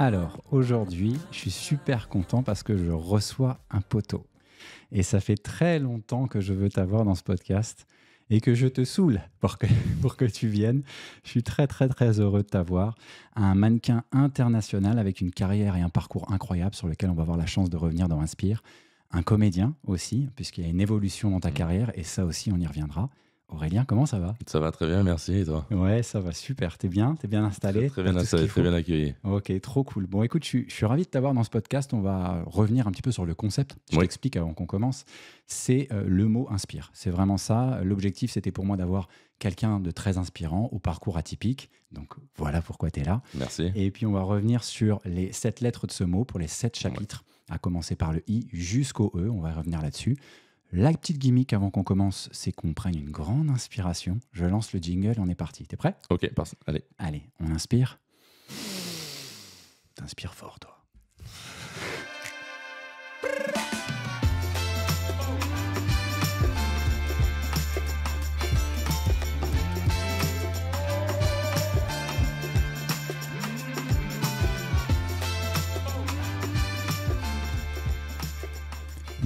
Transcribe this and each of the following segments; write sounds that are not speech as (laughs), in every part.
Alors, aujourd'hui, je suis super content parce que je reçois un poteau. Et ça fait très longtemps que je veux t'avoir dans ce podcast et que je te saoule (laughs) pour que, tu viennes. Je suis très, très, très heureux de t'avoir. Un mannequin international avec une carrière et un parcours incroyable sur lequel on va avoir la chance de revenir dans Inspire. Un comédien aussi, puisqu'il y a une évolution dans ta mmh. carrière et ça aussi, on y reviendra. Aurélien, comment ça va Ça va très bien, merci. Et toi Ouais, ça va super. T'es bien T'es bien installé Très bien installé, très bien accueilli. Ok, trop cool. Bon, écoute, je, je suis ravi de t'avoir dans ce podcast. On va revenir un petit peu sur le concept. Je t'explique avant qu'on commence. C'est euh, le mot inspire. C'est vraiment ça. L'objectif, c'était pour moi d'avoir quelqu'un de très inspirant, au parcours atypique. Donc voilà pourquoi tu es là. Merci. Et puis on va revenir sur les sept lettres de ce mot pour les sept chapitres, à commencer par le I jusqu'au E. On va revenir là-dessus. La petite gimmick avant qu'on commence, c'est qu'on prenne une grande inspiration. Je lance le jingle, on est parti. T'es prêt Ok, passe. Allez. Allez, on inspire. T'inspires fort, toi.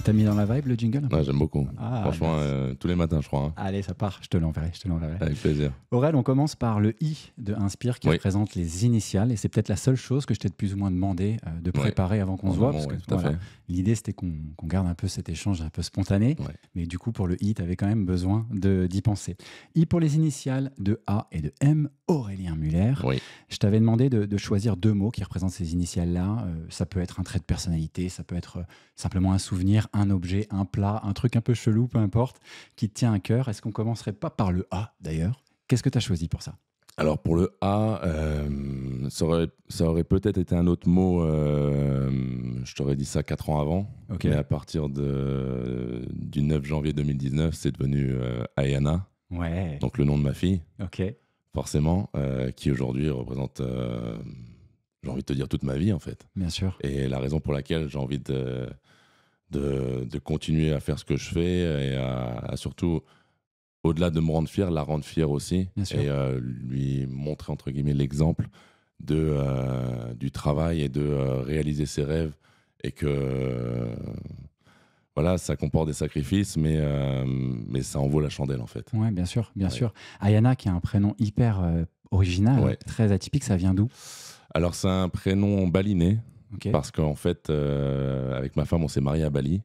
T'as mis dans la vibe le jingle J'aime beaucoup. Ah, Franchement, euh, tous les matins, je crois. Hein. Allez, ça part, je te l'enverrai, Avec plaisir. Aurel, on commence par le I de Inspire qui représente les initiales. Et c'est peut-être la seule chose que je t'ai de plus ou moins demandé euh, de préparer avant qu'on se voit. que l'idée, c'était qu'on garde un peu cet échange un peu spontané. Mais du coup, pour le I, avais quand même besoin d'y penser. I pour les initiales de A et de M, Aurélien Muller. Oui. Je t'avais demandé de, choisir deux mots qui représentent ces initiales-là. Euh, ça peut être un trait de personnalité, ça peut être simplement un souvenir un objet, un plat, un truc un peu chelou, peu importe, qui tient à cœur. Est-ce qu'on commencerait pas par le A d'ailleurs Qu'est-ce que tu as choisi pour ça alors pour le A, euh, ça aurait, peut-être été un autre mot, euh, je t'aurais dit ça quatre ans avant, okay. mais à partir de, du 9 janvier 2019, c'est devenu euh, Ayana, ouais. donc le nom de ma fille, Ok. forcément, qui aujourd'hui représente, j'ai envie de te dire, toute ma vie en fait. Bien sûr. Et la raison pour laquelle j'ai envie de de, continuer à faire ce que je fais et à, surtout, au-delà de me rendre fier, la rendre fière aussi et euh, lui montrer, entre guillemets, l'exemple de, euh, du travail et de euh, réaliser ses rêves et que voilà, ça comporte des sacrifices, mais, mais ça en vaut la chandelle en fait. ouais bien sûr, bien sûr. Ayana, qui a un prénom hyper original, très atypique, ça vient d'où Alors c'est un prénom baliné. Parce qu'en fait, euh, avec ma femme, on s'est marié à Bali.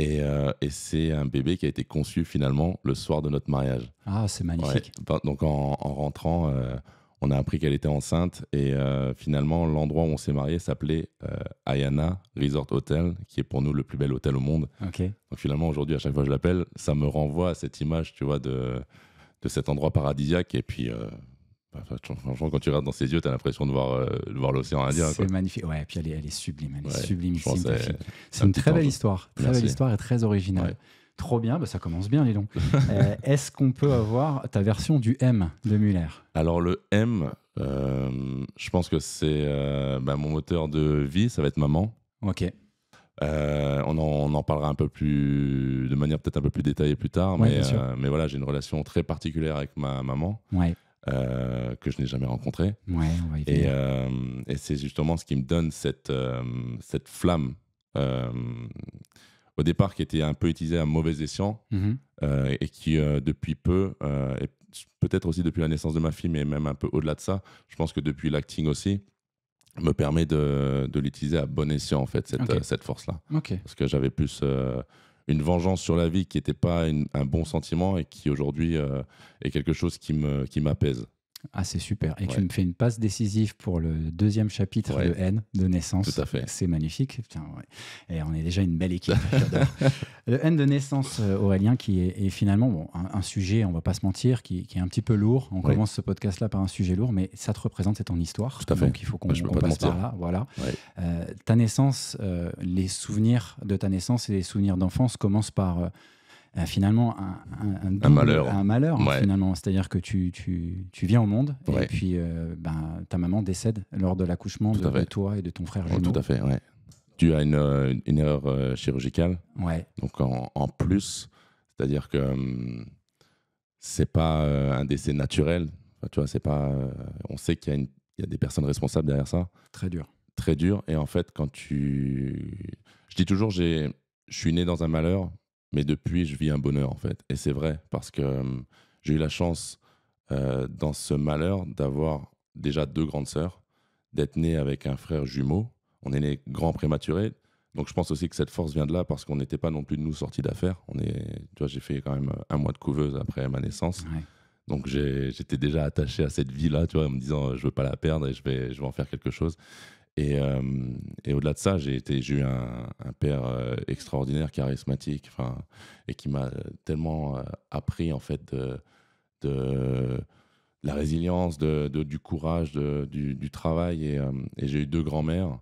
Euh, et, c'est un bébé qui a été conçu finalement le soir de notre mariage. Ah, c'est magnifique. Donc en, rentrant, euh, on a appris qu'elle était enceinte. Et finalement, l'endroit où on s'est marié s'appelait Ayana Resort Hotel, qui est pour nous le plus bel hôtel au monde. Donc finalement, aujourd'hui, à chaque fois que je l'appelle, ça me renvoie à cette image, tu vois, de, de cet endroit paradisiaque. Et puis Franchement, quand tu regardes dans ses yeux, tu as l'impression de voir, euh, voir l'océan Indien. C'est magnifique. Ouais, et puis elle est, sublime. Elle sublime. C'est une très belle histoire. Très belle histoire et très originale. Trop bien, bah, ça commence bien, dis donc. (laughs) Euh, est-ce qu'on peut avoir ta version du M de Muller Alors, le M, euh, je pense que c'est bah, mon moteur de vie, ça va être maman. Ok. on, en, on, en, parlera un peu plus, de manière peut-être un peu plus détaillée plus tard, mais, mais, voilà, j'ai une relation très particulière avec ma maman. Ouais. Euh, que je n'ai jamais rencontré. Euh, et, c'est justement ce qui me donne cette, euh, cette flamme au départ qui était un peu utilisée à mauvais escient mm-hmm. et qui depuis peu, et peut-être aussi depuis la naissance de ma fille, mais même un peu au-delà de ça, je pense que depuis l'acting aussi, me permet de, de l'utiliser à bon escient en fait cette, cette force là parce que j'avais plus une vengeance sur la vie qui n'était pas un bon sentiment et qui aujourd'hui euh, est quelque chose qui m'apaise. Qui ah, c'est super. Et tu me fais une passe décisive pour le deuxième chapitre de haine de naissance. Tout à fait. C'est magnifique. Et on est déjà une belle équipe. (laughs) le haine de naissance, euh, Aurélien, qui est, finalement bon, un, sujet, on va pas se mentir, qui, est un petit peu lourd. On commence ce podcast-là par un sujet lourd, mais ça te représente, c'est ton histoire. Tout à fait. Donc il faut qu'on bah, passe par là. Voilà. Euh, ta naissance, euh, les souvenirs de ta naissance et les souvenirs d'enfance commencent par. Euh, finalement un, malheur. Un malheur finalement. C'est-à-dire que tu, tu, tu, viens au monde et puis euh, ben, ta maman décède lors de l'accouchement de, toi et de ton frère jumeau. tout à fait, ouais. Tu as une, euh, une erreur chirurgicale. Ouais. Donc en, en plus, c'est-à-dire que c'est pas un décès naturel. tu vois, c'est pas. on sait qu'il y a il y a des personnes responsables derrière ça. Très dur. Très dur. Et en fait, quand tu. Je dis toujours, j'ai je suis né dans un malheur, mais depuis, je vis un bonheur, en fait. Et c'est vrai, parce que euh, j'ai eu la chance, euh, dans ce malheur, d'avoir déjà deux grandes sœurs, d'être né avec un frère jumeau. On est né grand prématuré. Donc je pense aussi que cette force vient de là parce qu'on n'était pas non plus de nous sortis d'affaires. On est, tu vois, j'ai fait quand même euh, un mois de couveuse après ma naissance. Donc j'étais déjà attaché à cette vie-là, tu vois, en me disant je veux pas la perdre et je vais, je vais en faire quelque chose. Euh, et, au-delà de ça, j'ai eu un, père euh, extraordinaire, charismatique, et qui m'a tellement euh, appris en fait de, la résilience, de, du courage, de, du, travail. Et, j'ai eu deux grands-mères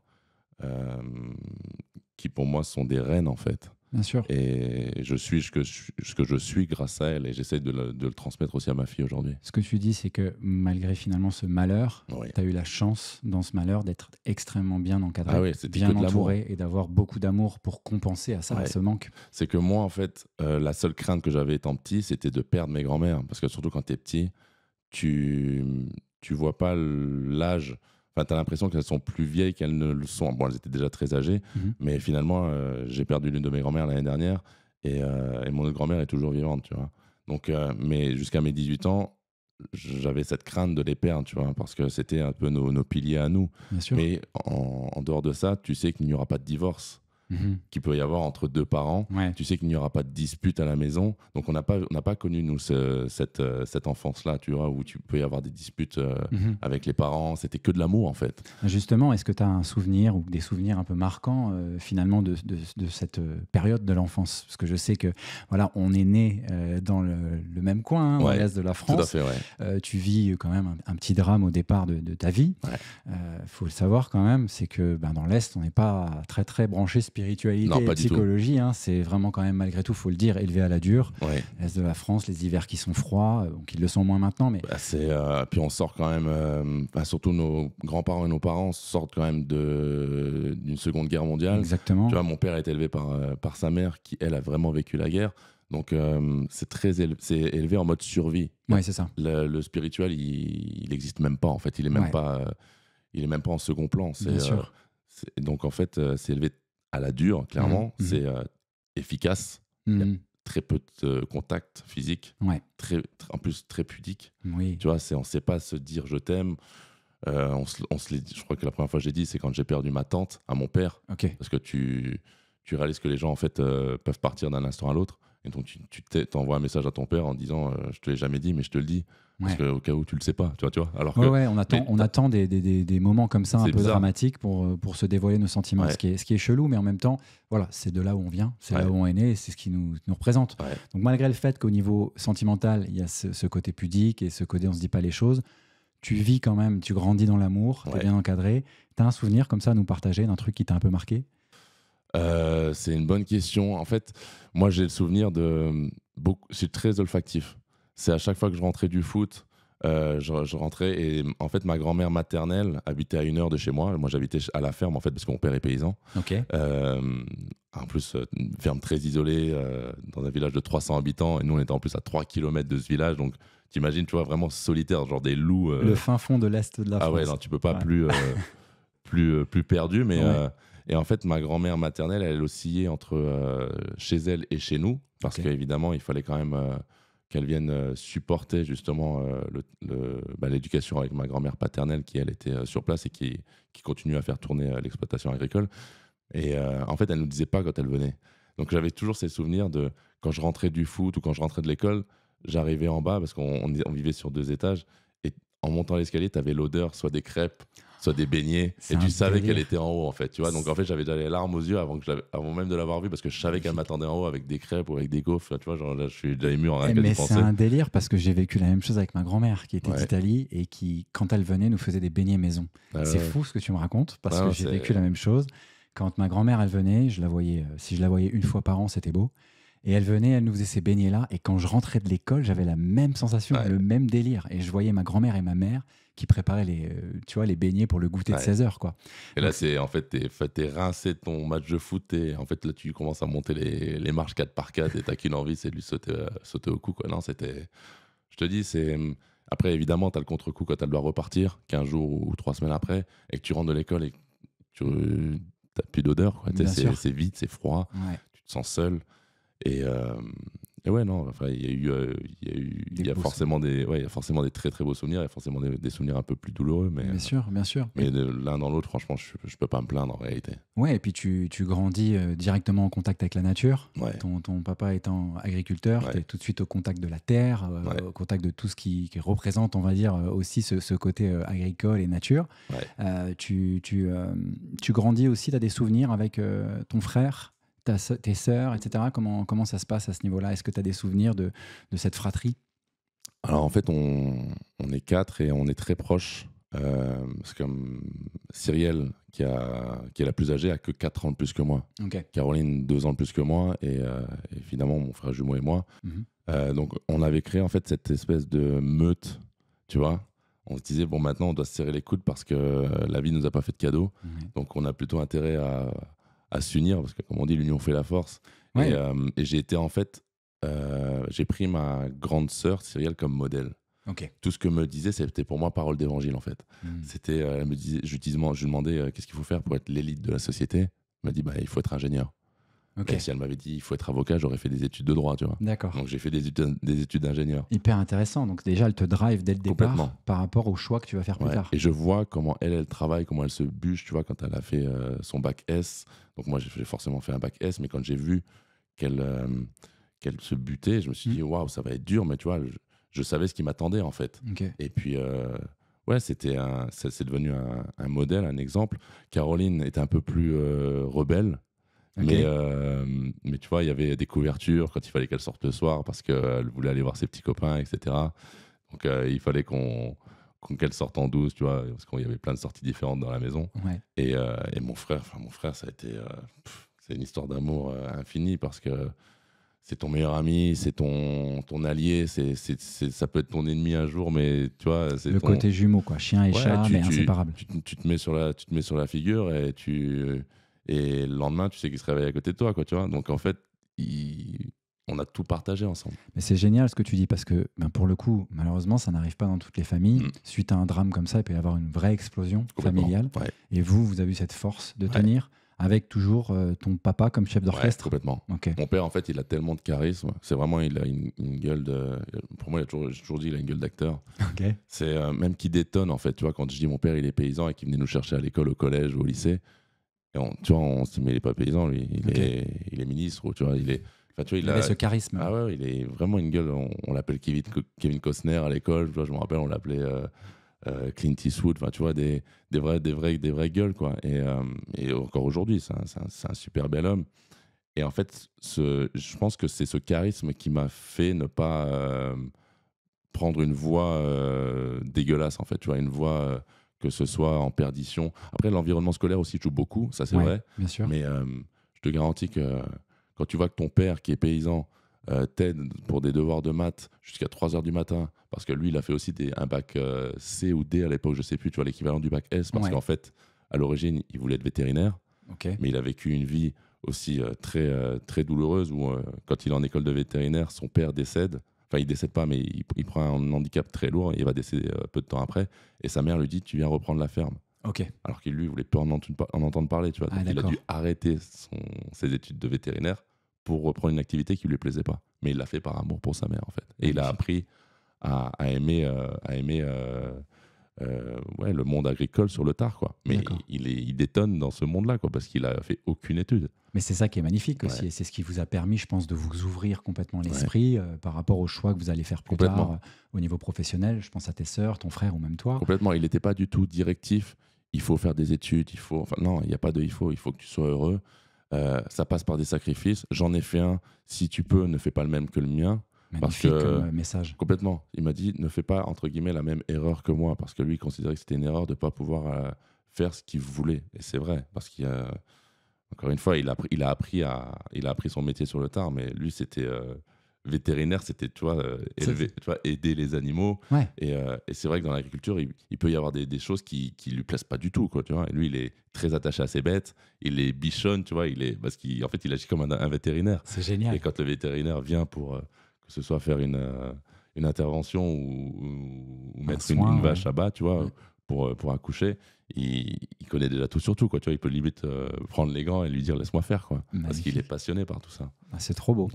qui, pour moi, sont des reines, en fait. Bien sûr. Et je suis ce que je, suis grâce à elle et j'essaie de, le transmettre aussi à ma fille aujourd'hui. Ce que tu dis, c'est que malgré finalement ce malheur, tu as eu la chance dans ce malheur d'être extrêmement bien encadré, ah bien entouré et d'avoir beaucoup d'amour pour compenser à ça, à ce manque. C'est que moi, en fait, euh, la seule crainte que j'avais étant petit, c'était de perdre mes grands-mères. Parce que surtout quand tu es petit, tu, tu vois pas l'âge Enfin, tu as l'impression qu'elles sont plus vieilles qu'elles ne le sont. Bon, elles étaient déjà très âgées, mhm. mais finalement, euh, j'ai perdu l'une de mes grand-mères l'année dernière euh, et, mon autre grand-mère est toujours vivante, tu vois. Donc, euh, mais jusqu'à mes 18 ans, j'avais cette crainte de les perdre, tu vois, parce que c'était un peu nos, piliers à nous. Mais en, dehors de ça, tu sais qu'il n'y aura pas de divorce. Mhm. qu'il peut y avoir entre deux parents. Tu sais qu'il n'y aura pas de dispute à la maison. Donc, on n'a pas, pas connu, nous, cette, euh, cette enfance-là, tu vois, où tu peux y avoir des disputes euh, mhm. avec les parents. C'était que de l'amour, en fait. Justement, est-ce que tu as un souvenir ou des souvenirs un peu marquants, euh, finalement, de, de, cette période de l'enfance Parce que je sais que, voilà, on est né dans le, même coin, l'est hein, de la France. tu vis quand même un, petit drame au départ de, de ta vie. Il faut le savoir quand même, c'est que ben, dans l'Est, on n'est pas très, très branché spirituellement spiritualité et psychologie. Hein, c'est vraiment quand même, malgré tout, faut le dire, élevé à la dure. est L'Est de la France, les hivers qui sont froids, euh, donc ils le sont moins maintenant. Mais... Bah, euh, puis on sort quand même, euh, bah, surtout nos grands-parents et nos parents sortent quand même d'une seconde guerre mondiale. Exactement. Tu vois, mon père est élevé par, par sa mère qui, elle, a vraiment vécu la guerre. Donc c'est très élevé, élevé en mode survie. Oui, c'est ça. Le, spirituel, il n'existe même pas en fait. Il est même pas, il est même pas en second plan. C'est, donc en fait, c'est élevé à la dure, clairement. Mmh, mmh. C'est euh, efficace. Mmh. très peu de euh, contact physique. Ouais. Très, en plus, très pudique. Oui. Tu vois, on ne sait pas se dire je t'aime. Euh, on, se, je crois que la première fois que j'ai dit, c'est quand j'ai perdu ma tante à mon père. Parce que tu, tu réalises que les gens, en fait, peuvent partir d'un instant à l'autre. Et donc, tu t'envoies un message à ton père en disant euh, Je te l'ai jamais dit, mais je te le dis. Parce qu'au cas où tu le sais pas, tu vois. alors on attend, des, moments comme ça, un peu dramatiques, pour, euh, pour se dévoiler nos sentiments. Ce, qui est, ce qui est chelou, mais en même temps, voilà, c'est de là où on vient, c'est là où on est né, c'est ce qui nous, nous représente. Donc, malgré le fait qu'au niveau sentimental, il y a ce, côté pudique et ce côté on se dit pas les choses, tu vis quand même, tu grandis dans l'amour, tu es bien encadré. Tu as un souvenir comme ça à nous partager d'un truc qui t'a un peu marqué euh, c'est une bonne question. En fait, moi, j'ai le souvenir de. Euh, beaucoup, je très olfactif. C'est à chaque fois que je rentrais du foot, euh, je, rentrais et en fait ma grand-mère maternelle habitait à une heure de chez moi. Moi j'habitais à la ferme en fait parce que mon père est paysan. Ok. en plus une ferme très isolée dans un village de 300 habitants et nous on était en plus à 3 km de ce village donc t'imagines tu vois vraiment solitaire genre des loups. Le fin fond de l'est de la France. Ah ouais non, tu peux pas plus (laughs) plus plus perdu mais et en fait, ma grand-mère maternelle, elle oscillait entre euh, chez elle et chez nous, parce qu'évidemment, il fallait quand même euh, qu'elle vienne euh, supporter justement bah, l'éducation avec ma grand-mère paternelle, qui elle était sur place et qui, qui continue à faire tourner l'exploitation agricole. Et en fait, elle ne nous disait pas quand elle venait. Donc j'avais toujours ces souvenirs de quand je rentrais du foot ou quand je rentrais de l'école, j'arrivais en bas parce qu'on vivait sur deux étages. Et en montant l'escalier, tu avais l'odeur soit des crêpes, soit des beignets. Et tu savais qu'elle était en haut, en fait. Tu vois, donc en fait, j'avais déjà les larmes aux yeux avant, que avant même de l'avoir vue parce que je savais qu'elle m'attendait en haut avec des crêpes ou avec des gaufres. Tu je suis déjà ému en rien eh, Mais c'est un délire parce que j'ai vécu la même chose avec ma grand-mère qui était d'Italie et qui, quand elle venait, nous faisait des beignets maison. Ah c'est fou ce que tu me racontes parce que j'ai vécu la même chose. Quand ma grand-mère, elle venait, je la voyais, euh, si je la voyais une fois par an, c'était beau. Et elle venait, elle nous faisait ces beignets-là. Et quand je rentrais de l'école, j'avais la même sensation, le même délire. Et je voyais ma grand-mère et ma mère qui préparait les, euh, tu vois, les beignets pour le goûter de 16 heures. Quoi. Et là, c'est en fait, t'es rincé de ton match de foot et en fait, là, tu commences à monter les, les marches 4 par 4 et t'as qu'une envie, c'est de lui sauter, euh, sauter au cou. Quoi. Non, c'était. Je te dis, c'est. Après, évidemment, tu as le contre-coup quand elle dois repartir, 15 jours ou 3 semaines après, et que tu rentres de l'école et tu n'as plus d'odeur. C'est vite, c'est froid, tu te sens seul. Et, euh, et ouais, non, enfin, il y a eu, euh, il y forcément des, ouais, forcément des très très beaux souvenirs, il y a forcément des, souvenirs un peu plus douloureux, mais. Bien sûr, bien sûr. Mais l'un dans l'autre, franchement, je, ne peux pas me plaindre en réalité. Ouais, et puis tu, tu grandis euh, directement en contact avec la nature. Ton, ton, papa étant agriculteur, tu es tout de suite au contact de la terre, euh, au contact de tout ce qui, représente, on va dire, aussi ce, côté agricole et nature. tu, tu, tu grandis aussi, tu as des souvenirs avec ton frère tes sœurs, etc. Comment, comment ça se passe à ce niveau-là Est-ce que tu as des souvenirs de, cette fratrie Alors en fait, on, est quatre et on est très proches. Euh, c'est comme que Cyrielle, qui, a, est la plus âgée, a que quatre ans de plus que moi. Caroline, deux ans de plus que moi. Et euh, finalement, mon frère jumeau et moi. Mm-hmm. Euh, donc on avait créé en fait cette espèce de meute, tu vois on se disait, bon, maintenant, on doit se serrer les coudes parce que la vie nous a pas fait de cadeaux. Donc, on a plutôt intérêt à, à s'unir, parce que comme on dit, l'union fait la force. Et, euh, j'ai été en fait, euh, j'ai pris ma grande sœur Cyrielle comme modèle. Tout ce que me disait, c'était pour moi parole d'évangile en fait. Hmm. C'était, euh, me disait, je, je lui demandais qu'est-ce qu'il faut faire pour être l'élite de la société. Elle m'a dit, bah, il faut être ingénieur si elle m'avait dit il faut être avocat, j'aurais fait des études de droit, tu vois. Donc j'ai fait des études, des études d'ingénieur. Hyper intéressant. Donc déjà, elle te drive dès le départ par rapport au choix que tu vas faire plus tard. Et je vois comment elle, elle travaille, comment elle se bûche, tu vois, quand elle a fait euh, son bac S. Donc moi, j'ai forcément fait un bac S, mais quand j'ai vu qu'elle euh, qu'elle se butait, je me suis hmm. dit waouh, ça va être dur, mais tu vois, je, savais ce qui m'attendait en fait. Et puis. Euh, ouais, c'était un, c'est devenu un, un, modèle, un exemple. Caroline était un peu plus rebelle, mais, euh, mais tu vois, il y avait des couvertures quand il fallait qu'elle sorte le soir parce qu'elle euh, voulait aller voir ses petits copains, etc. Donc euh, il fallait qu'on qu'elle sorte en douce, tu vois, parce qu'il y avait plein de sorties différentes dans la maison. Et, et, mon frère, enfin mon frère, ça a été, c'est une histoire d'amour infinie parce que c'est ton meilleur ami, c'est ton, ton allié, c'est, ça peut être ton ennemi un jour, mais tu vois. C'est le côté jumeau, quoi. Chien et chat, mais inséparable. tu, te mets sur la, tu te mets sur la figure et tu, et le lendemain, tu sais qu'il se réveille à côté de toi, quoi, tu vois. Donc en fait, on a tout partagé ensemble. Mais c'est génial ce que tu dis parce que, ben, pour le coup, malheureusement, ça n'arrive pas dans toutes les familles. Mm. Suite à un drame comme ça, il peut y avoir une vraie explosion familiale. Et vous, vous avez eu cette force de tenir avec toujours euh, ton papa comme chef d'orchestre Complètement. Mon père, en fait, il a tellement de charisme. C'est vraiment, il a une, gueule de. Pour moi, j'ai toujours, toujours dit, il a une gueule d'acteur. Ok. C'est euh, même qui détonne, en fait. Tu vois, quand je dis mon père, il est paysan et qu'il venait nous chercher à l'école, au collège ou au lycée, tu vois, on se dit, mais il n'est pas paysan, lui. Il, est, ministre, tu vois, il est. Tu vois, il, a, avait ce charisme. Ah ouais, il est vraiment une gueule. On, l'appelait l'appelle Kevin, Kevin, Costner à l'école. Je me rappelle, on l'appelait euh, euh, Clint Eastwood. Enfin, tu vois, des, des, vrais, des, vrais, des vraies gueules, quoi. Et, euh, et encore aujourd'hui, c'est un, super bel homme. Et en fait, ce, je pense que c'est ce charisme qui m'a fait ne pas prendre une voix dégueulasse, en fait. Tu vois, une voix que ce soit en perdition. Après, l'environnement scolaire aussi joue beaucoup, ça c'est vrai. Mais euh, je te garantis que euh, quand tu vois que ton père, qui est paysan, euh, t'aide pour des devoirs de maths jusqu'à 3 heures du matin, parce que lui, il a fait aussi un bac C ou D à l'époque, je sais plus, tu vois, l'équivalent du bac S, parce qu'en fait, à l'origine, il voulait être vétérinaire. Mais il a vécu une vie aussi très, très douloureuse où, quand il est en école de vétérinaire, son père décède. Enfin, il décède pas, mais il, prend un handicap très lourd et il va décéder euh, peu de temps après. Et sa mère lui dit Tu viens reprendre la ferme. Ok. Alors qu'il lui voulait plus en, entendre, parler, tu vois. Ah, il a dû arrêter ses études de vétérinaire pour reprendre une activité qui lui plaisait pas. Mais il l'a fait par amour pour sa mère, en fait. Et il a appris à, aimer, à aimer, euh, euh, euh, ouais, le monde agricole sur le tard. Quoi. Mais il, il, détonne dans ce monde-là parce qu'il n'a fait aucune étude. Mais c'est ça qui est magnifique aussi, c'est ce qui vous a permis, je pense, de vous ouvrir complètement l'esprit euh, par rapport aux choix que vous allez faire plus tard euh, au niveau professionnel. Je pense à tes sœurs, ton frère ou même toi. Complètement, il n'était pas du tout directif. Il faut faire des études, il faut. Enfin, non, il n'y a pas de il faut, il faut que tu sois heureux. ça passe par des sacrifices. J'en ai fait un. Si tu peux, ne fais pas le même que le mien parce que, euh, message. Complètement. Il m'a dit ne fais pas, entre guillemets, la même erreur que moi, parce que lui, il considérait que c'était une erreur de ne pas pouvoir euh, faire ce qu'il voulait. Et c'est vrai, parce qu'il Encore une fois, il a, il, a appris à, il a appris son métier sur le tard, mais lui, c'était euh, vétérinaire, c'était tu vois, tu vois, aider les animaux. Et, et c'est vrai que dans l'agriculture, il, peut y avoir des, choses qui ne lui plaisent pas du tout. Quoi, tu vois. Et lui, il est très attaché à ses bêtes, il est bichonne, tu vois, il est, parce qu'en fait, il agit comme un, un vétérinaire. C'est génial. Et quand le vétérinaire vient pour, que ce soit faire une, euh, intervention ou, mettre une, vache à bas, tu vois, pour, euh, pour accoucher, il, connaît déjà tout sur tout, quoi. Tu vois, il peut limite euh, prendre les gants et lui dire laisse-moi faire, quoi, parce qu'il est passionné par tout ça. Ah, c'est trop beau.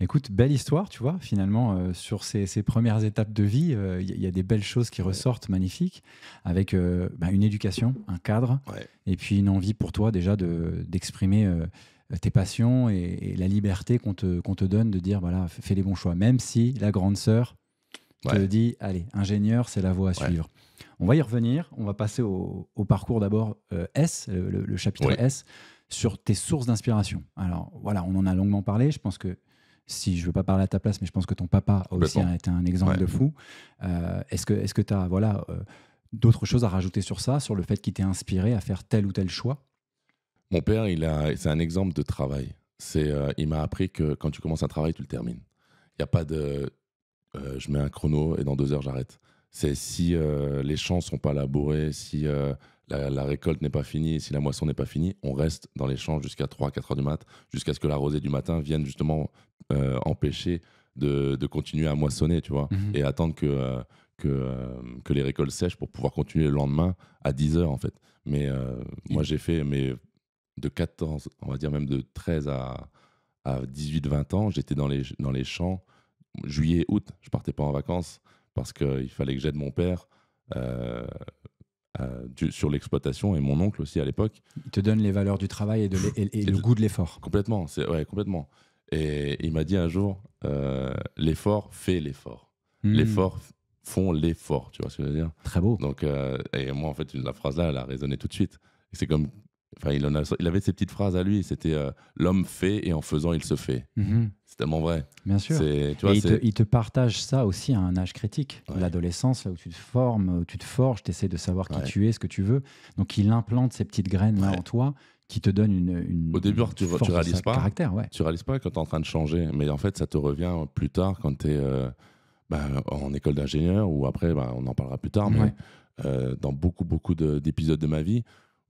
Écoute, belle histoire, tu vois, finalement, sur ces, premières étapes de vie, il y, a des belles choses qui ressortent, magnifiques, avec bah, une éducation, un cadre, et puis une envie pour toi déjà d'exprimer tes passions et, la liberté qu'on te, te donne de dire, voilà, fais les bons choix, même si la grande sœur te dit, allez, ingénieur, c'est la voie à suivre. On va y revenir, on va passer au, parcours d'abord euh, S, le, chapitre S, sur tes sources d'inspiration. Alors voilà, on en a longuement parlé, je pense que si je ne veux pas parler à ta place, mais je pense que ton papa aussi a été un exemple de fou. Euh, est-ce que tu as voilà, euh, d'autres choses à rajouter sur ça, sur le fait qu'il t'ait inspiré à faire tel ou tel choix mon père, il a, c'est un exemple de travail. C'est, euh, il m'a appris que quand tu commences un travail, tu le termines. Il n'y a pas de, euh, je mets un chrono et dans deux heures j'arrête. C'est si euh, les champs sont pas labourés, si la, récolte n'est pas finie, si la moisson n'est pas finie, on reste dans les champs jusqu'à 3-4 heures du mat, jusqu'à ce que la rosée du matin vienne justement empêcher de, continuer à moissonner, tu vois, mmh et attendre que que, les récoltes sèchent pour pouvoir continuer le lendemain à 10 heures en fait. Mais moi j'ai fait mes de 14, on va dire même de 13 à, à 18-20 ans, j'étais dans les, dans les champs juillet, août. Je partais pas en vacances parce qu'il fallait que j'aide mon père euh, sur l'exploitation et mon oncle aussi à l'époque. Il te donne les valeurs du travail et, de le goût de l'effort. Complètement, c'est ouais, complètement. Et il m'a dit un jour, euh, l'effort fait l'effort. Hmm. L'effort font l'effort, tu vois ce que je veux dire Très beau. Donc, euh, et moi, en fait, la phrase-là, elle a résonné tout de suite. C'est comme Enfin, il, avait ses petites phrases à lui. C'était euh, l'homme fait et en faisant, il se fait. Mhm. C'est tellement vrai. Bien sûr. il te, partage ça aussi à un âge critique. L'adolescence, là où tu te formes, où tu te forges, tu essaies de savoir qui tu es, ce que tu veux. Donc, il implante ces petites graines là en toi qui te donnent une, Au début, tu, force tu réalises pas. Tu réalises pas quand tu es en train de changer. Mais en fait, ça te revient plus tard quand tu es euh, bah, en école d'ingénieur ou après, bah, on en parlera plus tard, mais euh, dans beaucoup, beaucoup d'épisodes de ma vie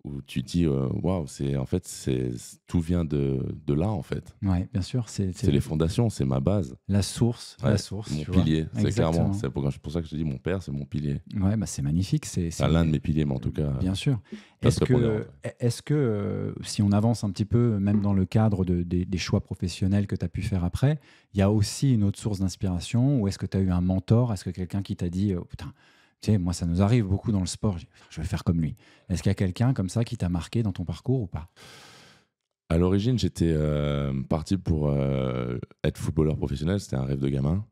où tu dis euh, waouh c'est en fait c'est tout vient de, là en fait Oui, bien sûr c'est les fondations c'est ma base la source la source mon pilier c'est clairement c'est pour, ça que je te dis mon père c'est mon pilier ouais bah, c'est magnifique c'est l'un de mes piliers mais en tout cas bien sûr est-ce que est que euh, si on avance un petit peu même dans le cadre des, choix professionnels que tu as pu faire après il y a aussi une autre source d'inspiration ou est-ce que tu as eu un mentor est-ce que quelqu'un qui t'a dit euh, putain moi, ça nous arrive beaucoup dans le sport. Je vais faire comme lui. Est-ce qu'il y a quelqu'un comme ça qui t'a marqué dans ton parcours ou pas À l'origine, j'étais euh, parti pour euh, être footballeur professionnel. C'était un rêve de gamin.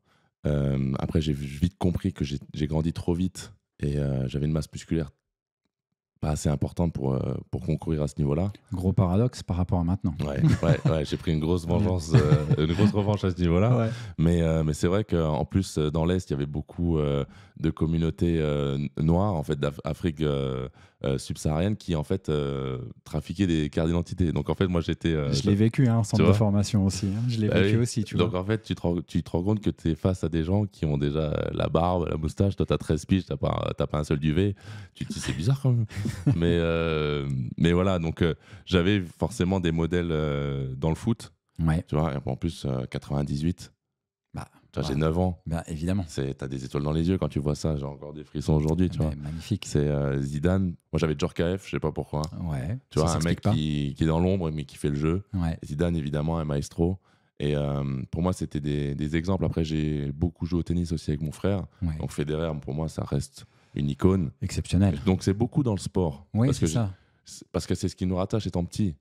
Euh, après, j'ai vite compris que j'ai grandi trop vite et j'avais une masse musculaire pas assez importante pour, euh, pour concourir à ce niveau-là. Gros paradoxe par rapport à maintenant. Ouais, ouais, ouais j'ai pris une grosse (laughs) vengeance, euh, une grosse revanche à ce niveau-là. Mais, euh, mais c'est vrai qu'en plus, dans l'Est, il y avait beaucoup de communautés noires, en fait, d'Afrique euh, subsaharienne qui en fait euh, trafiquait des cartes d'identité. Donc en fait, moi j'étais. Euh, je l'ai vécu, hein, en centre de formation aussi. Hein. Je l'ai bah vécu aussi, tu Donc en fait, tu te, rends, tu te, rends compte que tu es face à des gens qui ont déjà la barbe, la moustache. Toi, t'as 13 piges, t'as pas, pas un seul duvet. Tu te dis, c'est bizarre quand même. (laughs) mais, mais voilà, donc j'avais forcément des modèles dans le foot. Tu vois, en plus, 98 j'ai 9 ans. Bah, évidemment. C'est, t'as des étoiles dans les yeux quand tu vois ça. J'ai encore des frissons aujourd'hui, tu ah, vois. Magnifique. C'est euh, Zidane. Moi, j'avais Djorkaeff, je sais pas pourquoi. Ouais. Tu vois, un mec qui, qui, est dans l'ombre, mais qui fait le jeu. Zidane, évidemment, un maestro. Et euh, pour moi, c'était des, exemples. Après, j'ai beaucoup joué au tennis aussi avec mon frère. Donc, Federer, pour moi, ça reste une icône. Exceptionnelle. Donc, c'est beaucoup dans le sport. Oui, c'est ça. Parce que c'est ce qui nous rattache étant petit.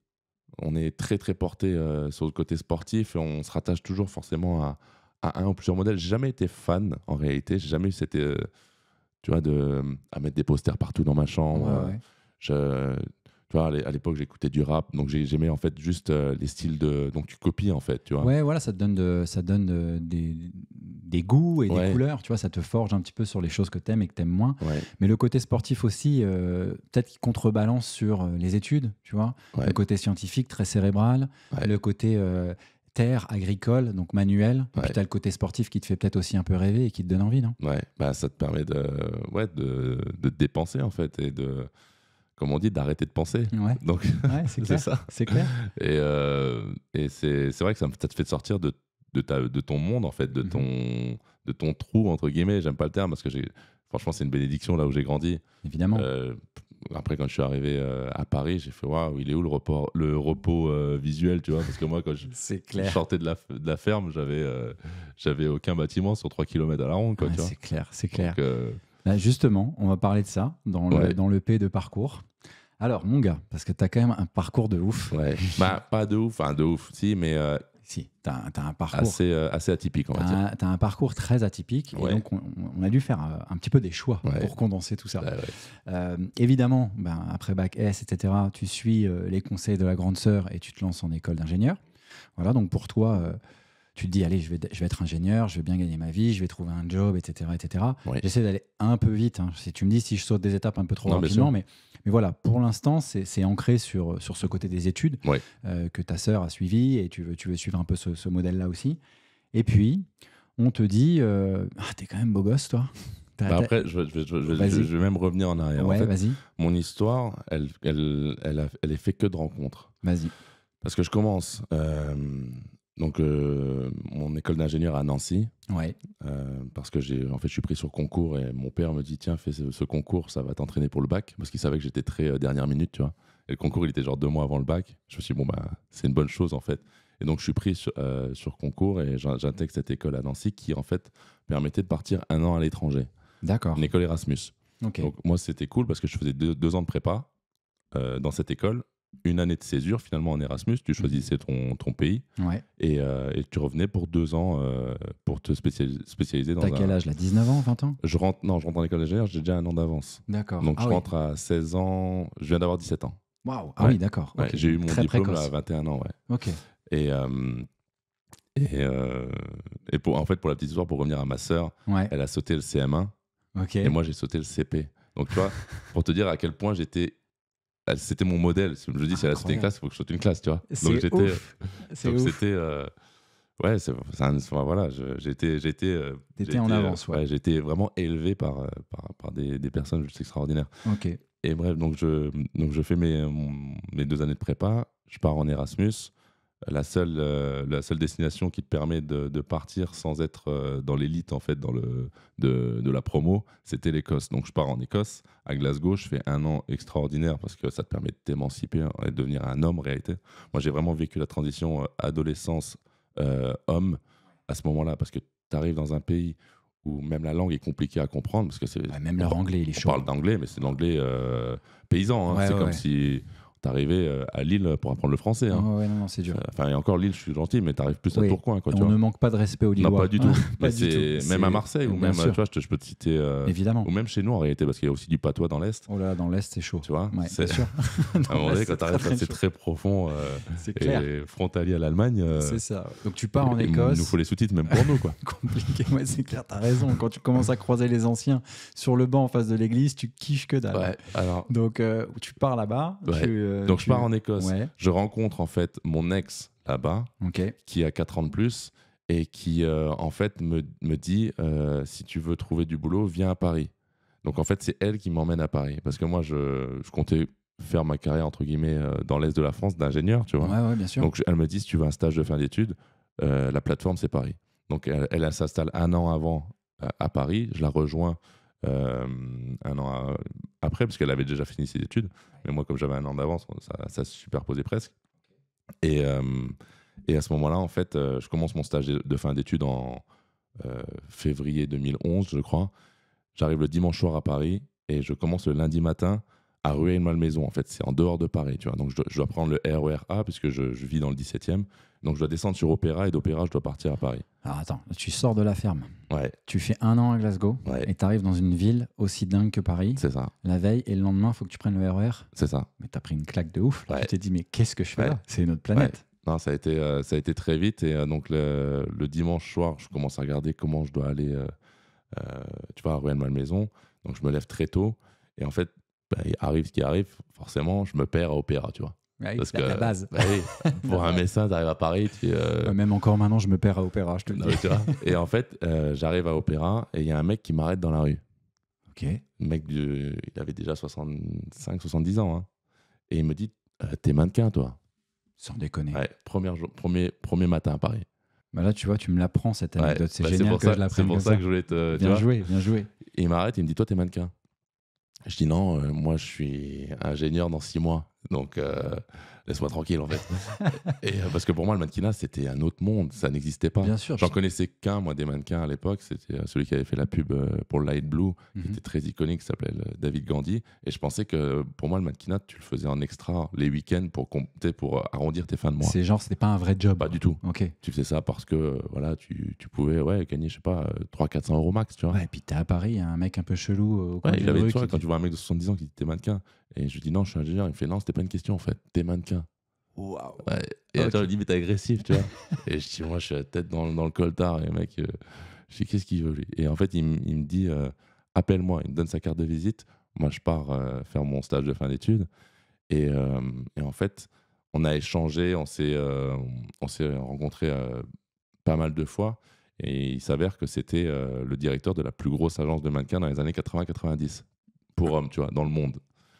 On est très, très porté euh, sur le côté sportif et on se rattache toujours forcément à, un ou plusieurs modèles. J'ai jamais été fan en réalité. J'ai jamais eu cette, euh, tu vois, de euh, à mettre des posters partout dans ma chambre. Je, tu vois, à l'époque, j'écoutais du rap, donc j'aimais en fait juste euh, les styles de. Donc tu copies en fait, tu vois. Ouais, voilà, ça te donne, de, ça donne des, des, goûts et des couleurs, tu vois, ça te forge un petit peu sur les choses que t'aimes et que t'aimes moins. Mais le côté sportif aussi, peut-être qu'il contrebalance sur les études, tu vois. Le côté scientifique très cérébral, le côté terre agricole, donc manuel. Puis tu as le côté sportif qui te fait peut-être aussi un peu rêver et qui te donne envie, non Ouais, bah, ça te permet de, ouais, de, dépenser en fait et de, comme on dit, d'arrêter de penser. (laughs) Donc, c'est (laughs) ça. C'est clair. Et, euh, c'est vrai que ça, te fait sortir de, de, de ton monde en fait, de, mhm. ton, de ton trou, entre guillemets. J'aime pas le terme parce que j'ai franchement, c'est une bénédiction là où j'ai grandi. Évidemment. Euh, après, quand je suis arrivé euh, à Paris, j'ai fait waouh, il est où le, repos le repos euh, visuel, tu vois Parce que moi, quand je, sortais de la, de la ferme, j'avais euh, j'avais aucun bâtiment sur 3 km à la ronde. c'est clair, c'est clair. justement, on va parler de ça dans le, dans le P de parcours. Alors, mon gars, parce que tu as quand même un parcours de ouf. Bah, pas de ouf, enfin de ouf, si, mais si, tu as, un parcours. Assez, euh, atypique, en Tu as un parcours très atypique. donc, on, a dû faire euh, un, petit peu des choix pour condenser tout ça. Euh, évidemment, ben, après bac S, etc., tu suis les conseils de la grande sœur et tu te lances en école d'ingénieur. Voilà, donc pour toi tu te dis, allez, je vais, je vais être ingénieur, je vais bien gagner ma vie, je vais trouver un job, etc. etc. J'essaie d'aller un peu vite. Hein. Si tu me dis si je saute des étapes un peu trop rapidement, mais, mais voilà, pour l'instant, c'est ancré sur, sur ce côté des études euh, que ta sœur a suivi et tu veux, tu veux suivre un peu ce, modèle-là aussi. Et puis, on te dit, euh, ah, t'es quand même beau gosse, toi. après, je, vais même revenir en arrière. mon histoire, elle, elle, elle, elle, est fait que de rencontres. Vas-y. Parce que je commence. Euh, donc euh, mon école d'ingénieur à Nancy. Euh, parce que j'ai, en fait, je suis pris sur concours et mon père me dit tiens, fais ce, concours, ça va t'entraîner pour le bac, parce qu'il savait que j'étais très euh, dernière minute, tu vois. Et le concours, il était genre deux mois avant le bac. Je me suis dit bon bah c'est une bonne chose en fait. Et donc je suis pris sur, concours et j'intègre cette école à Nancy qui en fait permettait de partir un an à l'étranger. D'accord. Une école Erasmus. Donc moi c'était cool parce que je faisais deux ans de prépa dans cette école une année de césure finalement en Erasmus, tu choisissais ton, ton pays et, euh, et, tu revenais pour deux ans euh, pour te spécialiser, dans. T'as quel âge là 19 ans, 20 ans je rentre, Non, je rentre en école d'ingénieur, j'ai déjà un an d'avance. D'accord. Donc ah je rentre à 16 ans, je viens d'avoir 17 ans. Waouh, ah oui, d'accord. J'ai eu mon diplôme à 21 ans, ouais. Ok. Et. Euh, et, et pour, en fait, pour la petite histoire, pour revenir à ma sœur, elle a sauté le CM1 ok et moi j'ai sauté le CP. Donc tu vois, pour te dire à quel point j'étais ah, c'était mon modèle. je me dis, si ah, elle a une classe, il faut que je saute une classe, tu vois. Donc j'étais. Euh, c'était. Euh, ouais, c'est, voilà, j'étais. J'étais, euh, en avance, ouais. j'étais vraiment élevé par, par, par des, des, personnes juste extraordinaires. Ok. Et bref, donc je, donc je fais mes, mes deux années de prépa, je pars en Erasmus la seule, euh, la seule destination qui te permet de, partir sans être euh, dans l'élite en fait dans le, de, la promo, c'était l'Écosse. Donc je pars en Écosse, à Glasgow, je fais un an extraordinaire parce que ça te permet de t'émanciper hein, et de devenir un homme en réalité. Moi j'ai vraiment vécu la transition euh, adolescence-homme à ce moment-là parce que tu arrives dans un pays où même la langue est compliquée à comprendre parce que c'est... même leur anglais, il est chaud. On parle hein. d'anglais, mais c'est l'anglais paysan. Hein. c'est comme si arrivé euh, à Lille pour apprendre le français. Hein. non, c'est dur. Enfin, et encore Lille, je suis gentil, mais t'arrives plus à Tourcoing. tu on ne manque pas de respect aux Lillois. pas du tout. (laughs) Même à Marseille, ou même, tu je, peux te citer. Euh, ou même chez nous en réalité, parce qu'il y a aussi du patois dans l'Est. Oh là, dans l'Est, c'est chaud. Tu vois, c'est sûr. (laughs) (laughs) quand c'est très profond. Euh, et frontalier à l'Allemagne. c'est ça. Donc tu pars en Écosse. Il nous faut les sous-titres, même pour nous, quoi. Compliqué, c'est clair, t'as raison. Quand tu commences à croiser les anciens sur le banc en face de l'église, tu kiffes que dalle. Alors. Donc tu pars là-bas. Tu euh, Donc, je pars en Écosse. Je rencontre en fait mon ex là-bas, qui a 4 ans de plus et qui euh, en fait me, me dit euh, si tu veux trouver du boulot, viens à Paris. Donc en fait, c'est elle qui m'emmène à Paris parce que moi, je, je comptais faire ma carrière entre guillemets dans l'est de la France d'ingénieur, tu vois. Ouais, ouais, bien sûr. Donc elle me dit si tu veux un stage de fin d'études, la plateforme c'est Paris. Donc elle, elle, s'installe un an avant à, Paris, je la rejoins un an après parce qu'elle avait déjà fini ses études, mais moi, comme j'avais un an d'avance, ça, se superposait presque. Et, euh, et à ce moment-là, en fait, euh, je commence mon stage de fin d'études en euh, février 2011, je crois. J'arrive le dimanche soir à Paris et je commence le lundi matin à Rueil-Malmaison. En fait, c'est en dehors de Paris, tu vois. Donc, je dois, prendre le RER e A puisque je, je, vis dans le 17e. Donc je dois descendre sur Opéra et d'Opéra, je dois partir à Paris. Alors attends, tu sors de la ferme. Ouais. Tu fais un an à Glasgow et tu arrives dans une ville aussi dingue que Paris. C'est ça. La veille et le lendemain, il faut que tu prennes le RER. E C'est ça. Mais tu as pris une claque de ouf. Je t'ai dit, mais qu'est-ce que je fais là C'est une autre planète. Non, ça a été, euh, ça a été très vite. Et euh, donc le, dimanche soir, je commence à regarder comment je dois aller, euh, tu vois, à Royal Malmaison. Donc je me lève très tôt. Et en fait, bah, arrive ce qui arrive, forcément, je me perds à Opéra, tu vois. Parce que, la base. Bah pour un médecin, tu à Paris. Euh, même encore maintenant, je me perds à Opéra, je te dis. et en fait, euh, j'arrive à Opéra et il y a un mec qui m'arrête dans la rue. Ok. Le mec, de il avait déjà 65, 70 ans. Hein. Et il me dit euh, T'es mannequin, toi Sans déconner. premier, jour, premier, premier matin à Paris. Bah là, tu vois, tu me l'apprends cette anecdote. c'est bah, génial que je l'apprenne. pour ça, que je voulais te. Bien joué, bien joué. il m'arrête, il me dit Toi, t'es mannequin. Je dis Non, moi, je suis ingénieur dans 6 mois. Donc, euh, laisse-moi tranquille en fait. (laughs) et euh, parce que pour moi, le mannequinat, c'était un autre monde, ça n'existait pas. Bien sûr. J'en connaissais qu'un, moi, des mannequins à l'époque. C'était euh, celui qui avait fait la pub euh, pour Light Blue, qui mhm. était très iconique, qui s'appelait David Gandhi. Et je pensais que pour moi, le mannequinat, tu le faisais en extra les week-ends pour compter, pour arrondir tes fins de mois. C'est genre, c'était pas un vrai job. Pas du tout. Ok. Tu faisais ça parce que voilà, tu, tu pouvais ouais, gagner, je sais pas, 300-400 euros max, tu vois. et puis t'es à Paris, un mec un peu chelou. ouais, il avait, toi, quand tu vois un mec de 70 ans qui dit t'es mannequin. Et je dis non, je suis ingénieur. Il me fait non, c'était pas une question en fait. T'es mannequin et attends, il dit, mais t'es agressif, tu vois. (laughs) et je dis, moi, je suis la tête dans, dans le coltard. Et le mec, euh, je dis, qu'est-ce qu'il veut, Et en fait, il, il me dit, euh, appelle-moi. Il me donne sa carte de visite. Moi, je pars euh, faire mon stage de fin d'études. Et, et, en fait, on a échangé, on s'est rencontré pas mal de fois. Et il s'avère que c'était le directeur de la plus grosse agence de mannequins dans les années 80-90, pour hommes, tu vois, dans le monde.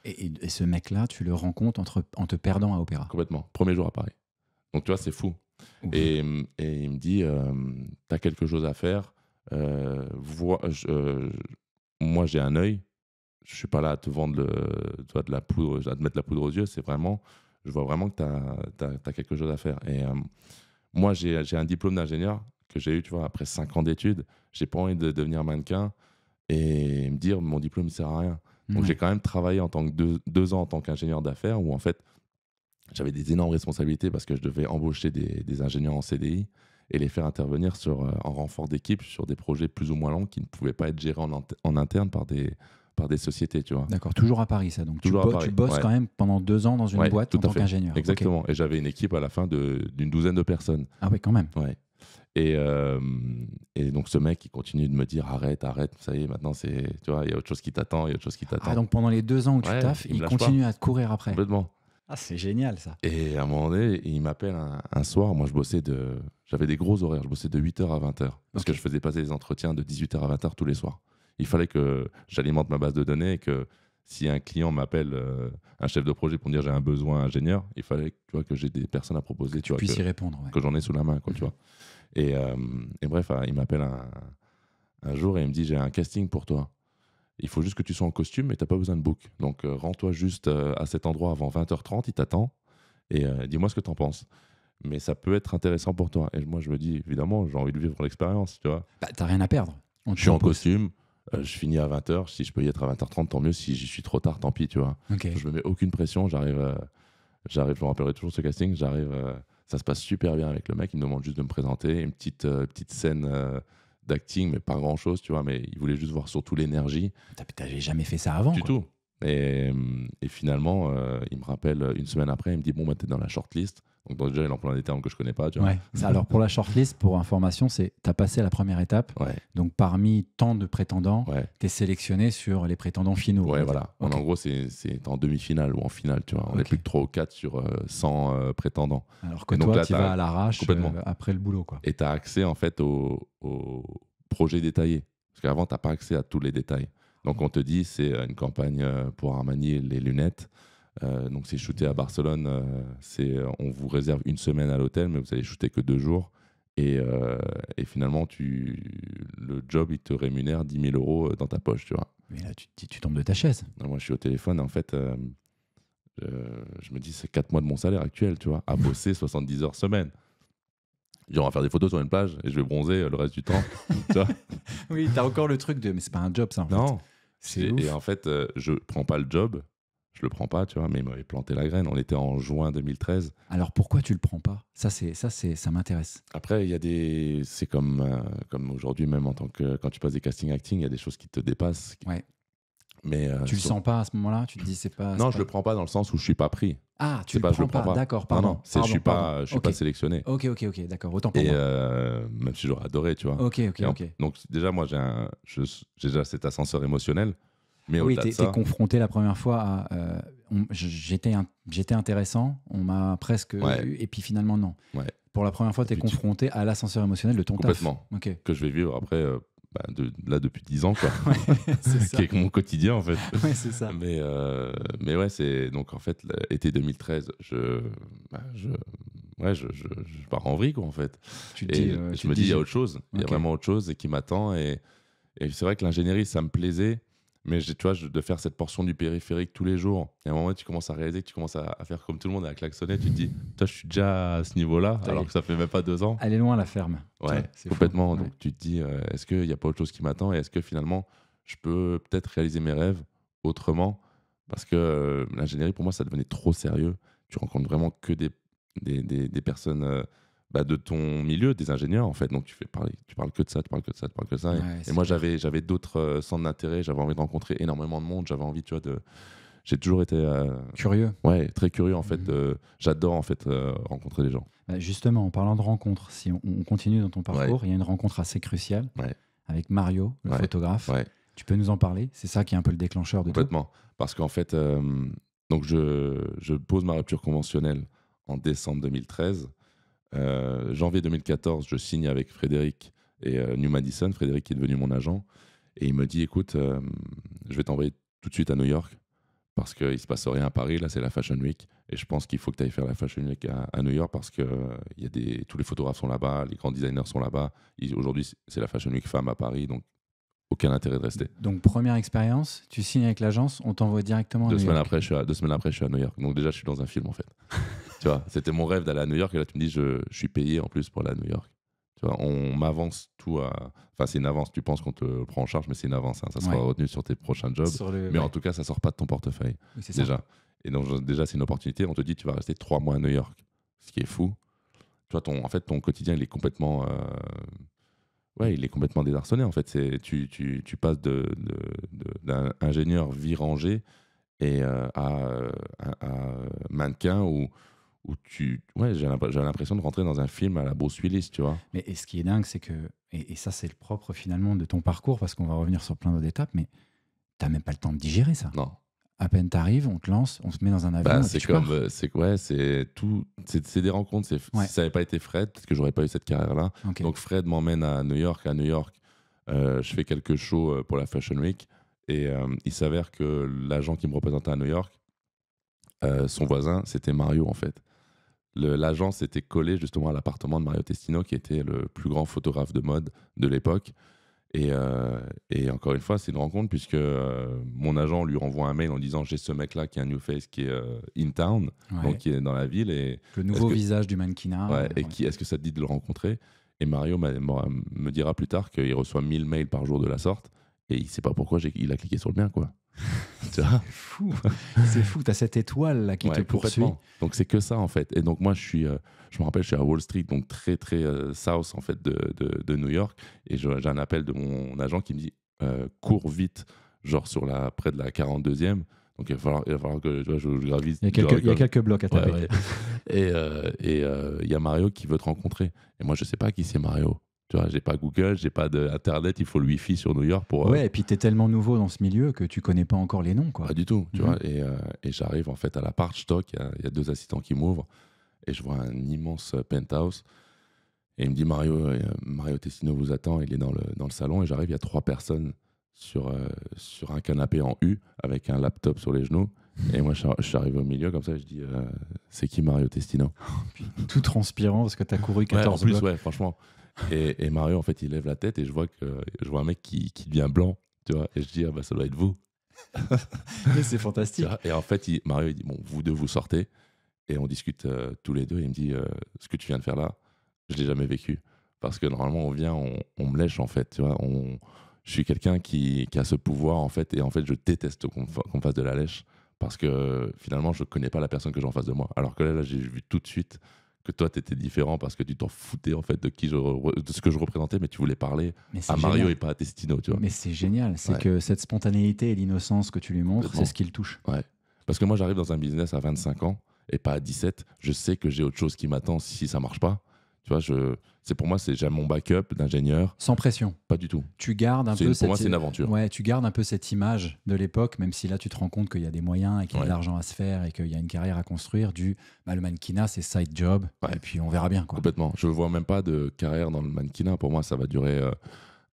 Et, ce mec-là, tu le rencontres entre, en te perdant à Opéra Complètement. Premier jour à Paris. Donc tu vois, c'est fou. Et, il me dit, euh, tu as quelque chose à faire. Euh, vois, euh, moi, j'ai un œil. Je suis pas là à te vendre toi, de la poudre, à mettre la poudre aux yeux. C'est vraiment, je vois vraiment que tu as, quelque chose à faire. Et moi, j'ai un diplôme d'ingénieur que j'ai eu, tu vois, après 5 ans d'études. J'ai pas envie de devenir mannequin et me dire, mon diplôme ne sert à rien. Donc mhm. j'ai quand même travaillé en tant que deux, ans en tant qu'ingénieur d'affaires où en fait j'avais des énormes responsabilités parce que je devais embaucher des, ingénieurs en CDI et les faire intervenir sur, euh, en renfort d'équipe sur des projets plus ou moins longs qui ne pouvaient pas être gérés en, interne par des, par des sociétés, tu vois. D'accord, toujours à Paris, ça. Donc tu, bosses quand même pendant deux ans dans une boîte en tant qu'ingénieur. Exactement. Et j'avais une équipe à la fin d'une douzaine de personnes. Ah oui, quand même. Ouais. Euh, et, donc ce mec, il continue de me dire arrête, arrête, ça y est, maintenant c'est, tu vois, il y a autre chose qui t'attend, il y a autre chose qui t'attend. Ah, donc pendant les deux ans où tu taffes, il, continue à te courir après. Complètement. Ah, c'est génial ça. Et à un moment donné, il m'appelle un, soir, moi je bossais de, j'avais des gros horaires, je bossais de 8h à 20h, parce que je faisais passer des entretiens de 18h à 20h tous les soirs. Il fallait que j'alimente ma base de données et que si un client m'appelle, euh, un chef de projet pour me dire j'ai un besoin ingénieur, il fallait tu vois, que j'ai des personnes à proposer. Que tu vois, Que j'en ai sous la main, quoi, tu vois. Euh, et, bref, il m'appelle un, jour et il me dit J'ai un casting pour toi. Il faut juste que tu sois en costume et t'as pas besoin de book. Donc euh, rends-toi juste euh, à cet endroit avant 20h30, il t'attend et dis-moi ce que tu en penses mais ça peut être intéressant pour toi. Et moi, je me dis, évidemment, j'ai envie de vivre l'expérience, tu vois. Bah, rien à perdre. je suis en costume, je finis à 20h, si je peux y être à 20h30, tant mieux, si j'y suis trop tard, tant pis, tu vois. Je me mets aucune pression, j'arrive, j'arrive, je me rappellerai toujours ce casting, j'arrive... Ça se passe super bien avec le mec. Il me demande juste de me présenter une petite, euh, petite scène euh, d'acting, mais pas grand chose, tu vois. Mais il voulait juste voir surtout l'énergie. t'avais jamais fait ça avant. Du tout. Mm, et, finalement, euh, il me rappelle euh, une semaine après, il me dit Bon, bah, t'es dans la shortlist. Donc, donc déjà, il emploie des termes que je connais pas. Ouais. alors, pour la shortlist, pour information, c'est tu as passé la première étape. Donc, parmi tant de prétendants, t'es tu es sélectionné sur les prétendants finaux. Ouais, voilà. En, gros, c'est en demi-finale ou en finale. Tu vois. On est plus que 3 ou 4 sur 100 euh, prétendants. Alors que toi, tu vas à l'arrache après le boulot. Quoi. Et tu as accès, en fait, au, au projet détaillé. Parce qu'avant, tu pas accès à tous les détails. Donc on te dit, c'est euh, une campagne euh, pour Armani les lunettes. Euh, donc c'est shooté à Barcelone. c'est, on vous réserve une semaine à l'hôtel, mais vous allez shooter que deux jours. Et, finalement, tu, le job, il te rémunère 10 000 euros dans ta poche, tu vois. Mais là, tu, tombes de ta chaise. Non, moi, je suis au téléphone. En fait, je me dis, c'est 4 mois de mon salaire actuel, tu vois, à bosser 70 (laughs) heures semaine. Genre, on va faire des photos sur une plage et je vais bronzer le reste du temps. (laughs) tu as oui, t'as encore le truc de, mais c'est pas un job, ça, en non. Et, en fait, euh, je prends pas le job, je le prends pas, tu vois, mais il m'avait planté la graine. On était en juin 2013. Alors pourquoi tu le prends pas Ça, c'est ça, c'est ça m'intéresse. Après, il y a des, c'est comme euh, comme aujourd'hui même en tant que quand tu passes des casting acting, il y a des choses qui te dépassent, ouais. Mais euh, tu le sens pas à ce moment-là Tu te dis c'est pas. Non, je le prends pas dans le sens où je suis pas pris. Ah, tu le, prends le prends pas. D'accord, pardon. Non, non je suis pas, je suis pas sélectionné. Ok, ok, ok, d'accord. Autant pour moi. Euh, même si j'aurais adoré, tu vois. Ok, ok, ok. Donc déjà moi j'ai déjà cet ascenseur émotionnel. Mais oui, t'es confronté la première fois à. Euh, j'étais j'étais intéressant. On m'a presque eu, et puis finalement non. Ouais. Pour la première fois, t'es confronté à l'ascenseur émotionnel de ton Complètement. Taf. Que je vais vivre après bah, là depuis 10 ans, quoi. (laughs) (laughs) qui est mon quotidien, en fait. c'est ça. Mais, euh, mais ouais, c'est. Donc, en fait, l'été 2013, je. Bah, je ouais, je, je, pars en vrille, quoi, en fait. et euh, je me dis, il y a autre chose. Il y a vraiment autre chose et qui m'attend. et c'est vrai que l'ingénierie, ça me plaisait. Mais tu vois, de faire cette portion du périphérique tous les jours, et à un moment, tu commences à réaliser que tu commences à, faire comme tout le monde, à klaxonner, tu te dis, toi, je suis déjà à ce niveau-là, alors que ça fait même pas deux ans. Elle est loin, la ferme. Ouais, complètement. Donc, tu te dis, euh, est-ce qu'il n'y a pas autre chose qui m'attend Et est-ce que finalement, je peux peut-être réaliser mes rêves autrement Parce que euh, l'ingénierie, pour moi, ça devenait trop sérieux. Tu rencontres vraiment que des, des, personnes. Euh, bah, de ton milieu, des ingénieurs en fait. Donc tu fais tu parles que de ça, tu parles que de ça, tu parles que de ça. et, moi j'avais j'avais d'autres euh, centres d'intérêt, j'avais envie de rencontrer énormément de monde, j'avais envie tu vois de j'ai toujours été euh, curieux. Ouais, très curieux en fait. Mhm. J'adore en fait euh, rencontrer des gens. Bah, justement, en parlant de rencontres, si on, continue dans ton parcours, il y a une rencontre assez cruciale avec Mario, le photographe. Tu peux nous en parler C'est ça qui est un peu le déclencheur de Complètement. Parce qu'en fait, donc je, je, pose ma rupture conventionnelle en décembre 2013. En euh, janvier 2014, je signe avec Frédéric et euh, New Madison, Frédéric est devenu mon agent, et il me dit écoute, euh, je vais t'envoyer tout de suite à New York parce qu'il ne se passe rien à Paris, là c'est la Fashion Week, et je pense qu'il faut que tu ailles faire la Fashion Week à, New York parce que a des, tous les photographes sont là-bas, les grands designers sont là-bas. Aujourd'hui c'est la Fashion Week femme à Paris, donc aucun intérêt de rester. Donc première expérience, tu signes avec l'agence, on t'envoie directement à New York. deux semaines après, je suis à New York. Donc déjà, je suis dans un film en fait. (laughs) tu vois, c'était mon rêve d'aller à New York et là tu me dis je, je suis payé en plus pour aller à New York. Tu vois, on m'avance tout à. Enfin, c'est une avance, tu penses qu'on te prend en charge, mais c'est une avance. Hein. Ça sera retenu sur tes prochains jobs. Mais en tout cas, ça sort pas de ton portefeuille. c'est déjà. Et donc, déjà, c'est une opportunité. On te dit, tu vas rester trois mois à New York. Ce qui est fou. Tu vois, ton, en fait, ton quotidien, il est complètement. Euh, ouais, il est complètement désarçonné. En fait, c'est tu, tu, tu, passes d'un de, ingénieur virangé et euh, à, à, mannequin ou où tu. Ouais, j'ai l'impression de rentrer dans un film à la Bruce Willis, tu vois. Mais et ce qui est dingue, c'est que. Et, ça, c'est le propre finalement de ton parcours, parce qu'on va revenir sur plein d'autres étapes, mais t'as même pas le temps de digérer ça. Non. À peine t'arrives, on te lance, on se met dans un avion. Bah, c'est comme. Euh, c'est ouais, c'est tout. C'est des rencontres. c'est Si ça n'avait pas été Fred, peut-être que j'aurais pas eu cette carrière-là. Donc Fred m'emmène à New York. À New York, euh, je fais quelques shows euh, pour la Fashion Week. Et il s'avère que l'agent qui me représentait à New York, son voisin, c'était Mario en fait. L'agence était collée justement à l'appartement de Mario Testino, qui était le plus grand photographe de mode de l'époque. Et, euh, et, encore une fois, c'est une rencontre puisque euh, mon agent lui renvoie un mail en disant j'ai ce mec-là qui est un new face qui est euh, in town, donc qui est dans la ville. Et le nouveau visage du mannequinat. et qui est-ce que ça te dit de le rencontrer Et Mario me dira plus tard qu'il reçoit 1000 mails par jour de la sorte et il ne sait pas pourquoi il a cliqué sur le mien quoi. (laughs) c'est fou. C'est fou. T'as cette étoile là qui te poursuit. Donc c'est que ça en fait. Et donc moi je suis, euh, je me rappelle, je suis à Wall Street, donc très très euh, south en fait de, de, New York. Et j'ai un appel de mon agent qui me dit euh, cours vite, genre sur la près de la 42e. Donc il va falloir, que vois, je, gravise. Il y a quelques, blocs à taper. et il y a Mario qui veut te rencontrer. Et moi je sais pas qui c'est Mario. Tu vois, j'ai pas Google, j'ai pas d'internet, il faut le Wi-Fi sur New York pour. Euh, ouais, et puis tu es tellement nouveau dans ce milieu que tu connais pas encore les noms, quoi. Pas du tout, tu mhm. vois. Et, euh, et j'arrive en fait à l'appart, je toque, il y, a deux assistants qui m'ouvrent et je vois un immense euh, penthouse. Et il me dit Mario, Testino Mario Testino vous attend, il est dans le, dans le salon et j'arrive, il y a trois personnes sur, sur un canapé en U avec un laptop sur les genoux. Et moi, je suis arrivé au milieu comme ça, je dis c'est qui Mario Testino (laughs) Tout transpirant parce que t'as couru 14 blocs. ouais, franchement. Et, Mario, en fait, il lève la tête et je vois, que, je vois un mec qui, devient blanc, tu vois. Et je dis, ah bah, ça doit être vous. (laughs) c'est fantastique. Et en fait, Mario, il dit, bon, vous deux, vous sortez. Et on discute euh, tous les deux. Et il me dit, euh, ce que tu viens de faire là, je l'ai jamais vécu. Parce que normalement, on vient, on, on me lèche, en fait, tu vois. je suis quelqu'un qui, a ce pouvoir, en fait. Et en fait, je déteste qu'on me fasse de la lèche. Parce que finalement, je connais pas la personne que j'en en face de moi. Alors que là j'ai vu tout de suite que toi t'étais différent parce que tu t'en foutais en fait de qui ce que je représentais mais tu voulais parler à Mario et pas à Testino mais c'est génial c'est que cette spontanéité et l'innocence que tu lui montres c'est ce qui le touche ouais parce que moi j'arrive dans un business à 25 ans et pas à 17 je sais que j'ai autre chose qui m'attend si ça marche pas tu vois, je, c'est pour moi, c'est j'ai mon backup d'ingénieur. Sans pression. Pas du tout. Tu gardes un peu. cette, moi, c'est une aventure. Ouais, tu gardes un peu cette image de l'époque, même si là, tu te rends compte qu'il y a des moyens et qu'il y a de l'argent à se faire et qu'il y a une carrière à construire. Du, bah, le mannequinat, c'est side job. Et puis, on verra bien. Complètement. Je vois même pas de carrière dans le mannequinat. Pour moi, ça va durer. Euh,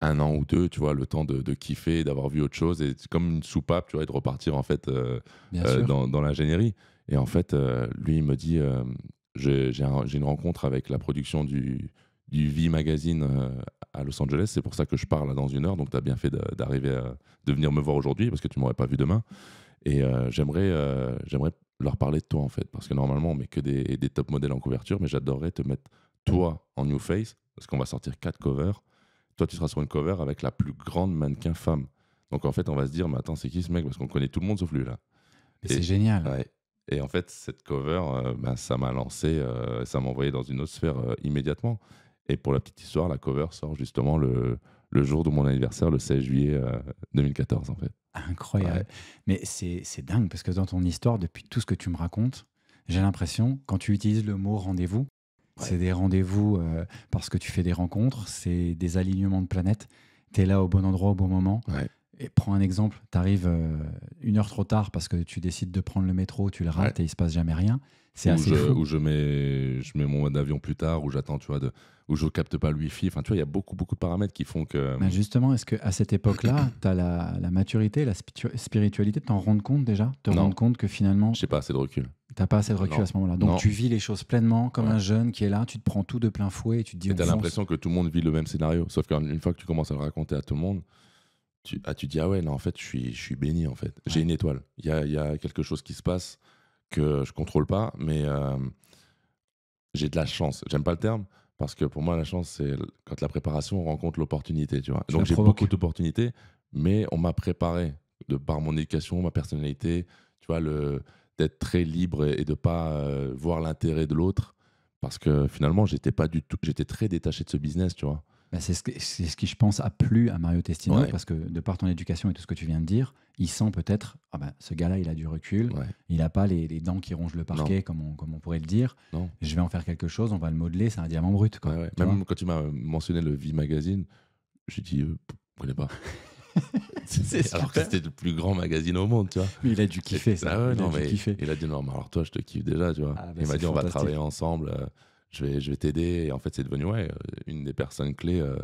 un an ou deux, tu vois, le temps de, de kiffer, d'avoir vu autre chose, et comme une soupape, tu vois, et de repartir en fait euh, euh, dans, dans l'ingénierie. Et en fait, lui, il me dit, j'ai une rencontre avec la production du, du V Magazine euh, à Los Angeles. C'est pour ça que je parle là dans une heure. Donc, tu as bien fait d'arriver, de venir me voir aujourd'hui parce que tu m'aurais pas vu demain. Et euh, j'aimerais, euh, j'aimerais leur parler de toi en fait, parce que normalement on met que des, top modèles en couverture, mais j'adorerais te mettre toi en new face, parce qu'on va sortir quatre covers. Toi, tu seras sur une cover avec la plus grande mannequin femme. Donc en fait, on va se dire, mais attends, c'est qui ce mec Parce qu'on connaît tout le monde sauf lui là. C'est génial. Ouais, et en fait, cette cover, euh, ben, ça m'a lancé, euh, ça m'a envoyé dans une autre sphère euh, immédiatement. Et pour la petite histoire, la cover sort justement le, jour de mon anniversaire, le 16 juillet 2014, en fait. Incroyable. Mais c'est dingue, parce que dans ton histoire, depuis tout ce que tu me racontes, j'ai l'impression, quand tu utilises le mot rendez-vous, c'est des rendez-vous parce que tu fais des rencontres, c'est des alignements de planètes. Tu es là au bon endroit, au bon moment. Ouais prends un exemple, tu arrives euh, une heure trop tard parce que tu décides de prendre le métro, tu le rates et il se passe jamais rien. C'est assez je, Ou je mets, je mets mon mode d'avion plus tard, ou j'attends, tu vois, je capte pas le wifi. Enfin, tu vois, il y a beaucoup, beaucoup de paramètres qui font que. Euh, bah, justement, est-ce qu'à cette époque-là, tu (clears throat) as la, maturité, la spiritualité de t'en rendre compte déjà Te rendre compte que finalement. J'ai pas assez de recul. T'as pas assez de recul à ce moment-là. Donc tu vis les choses pleinement, comme un jeune qui est là, tu te prends tout de plein fouet et tu te dis. T'as l'impression que tout le monde vit le même scénario, sauf qu'une fois que tu commences à le raconter à tout le monde, tu, ah, tu dis, ah ouais, non, en fait, je suis, je suis béni, en fait. J'ai une étoile. Il y a, y a, quelque chose qui se passe que je contrôle pas, mais euh, j'ai de la chance. J'aime pas le terme, parce que pour moi, la chance, c'est quand la préparation rencontre l'opportunité, tu vois. Donc, j'ai beaucoup d'opportunités, mais on m'a préparé de par mon éducation, ma personnalité, tu vois, le d'être très libre et, de de pas euh, voir l'intérêt de l'autre parce que finalement j'étais pas du tout j'étais très détaché de ce business tu vois bah, c'est, ce qui, je pense, a plu à Mario Testino, parce que de par ton éducation et tout ce que tu viens de dire, il sent peut-être, ah bah, ce gars-là, il a du recul, il n'a pas les, dents qui rongent le parquet, comme on, comme on pourrait le dire. Je vais en faire quelque chose, on va le modeler, c'est un diamant brut. Quoi, Même quand tu m'as euh, mentionné le V Magazine, j'ai dit, je ne euh, pas. (laughs) alors que c'était le plus grand magazine au monde, tu vois. il a dû kiffer ça. Ah il, a dû il a dit non, mais alors toi, je te kiffe déjà, tu vois. Ah, bah, il m'a dit on va travailler ensemble. Euh, je vais, je vais t'aider. Et en fait, c'est devenu euh, une des personnes clés euh,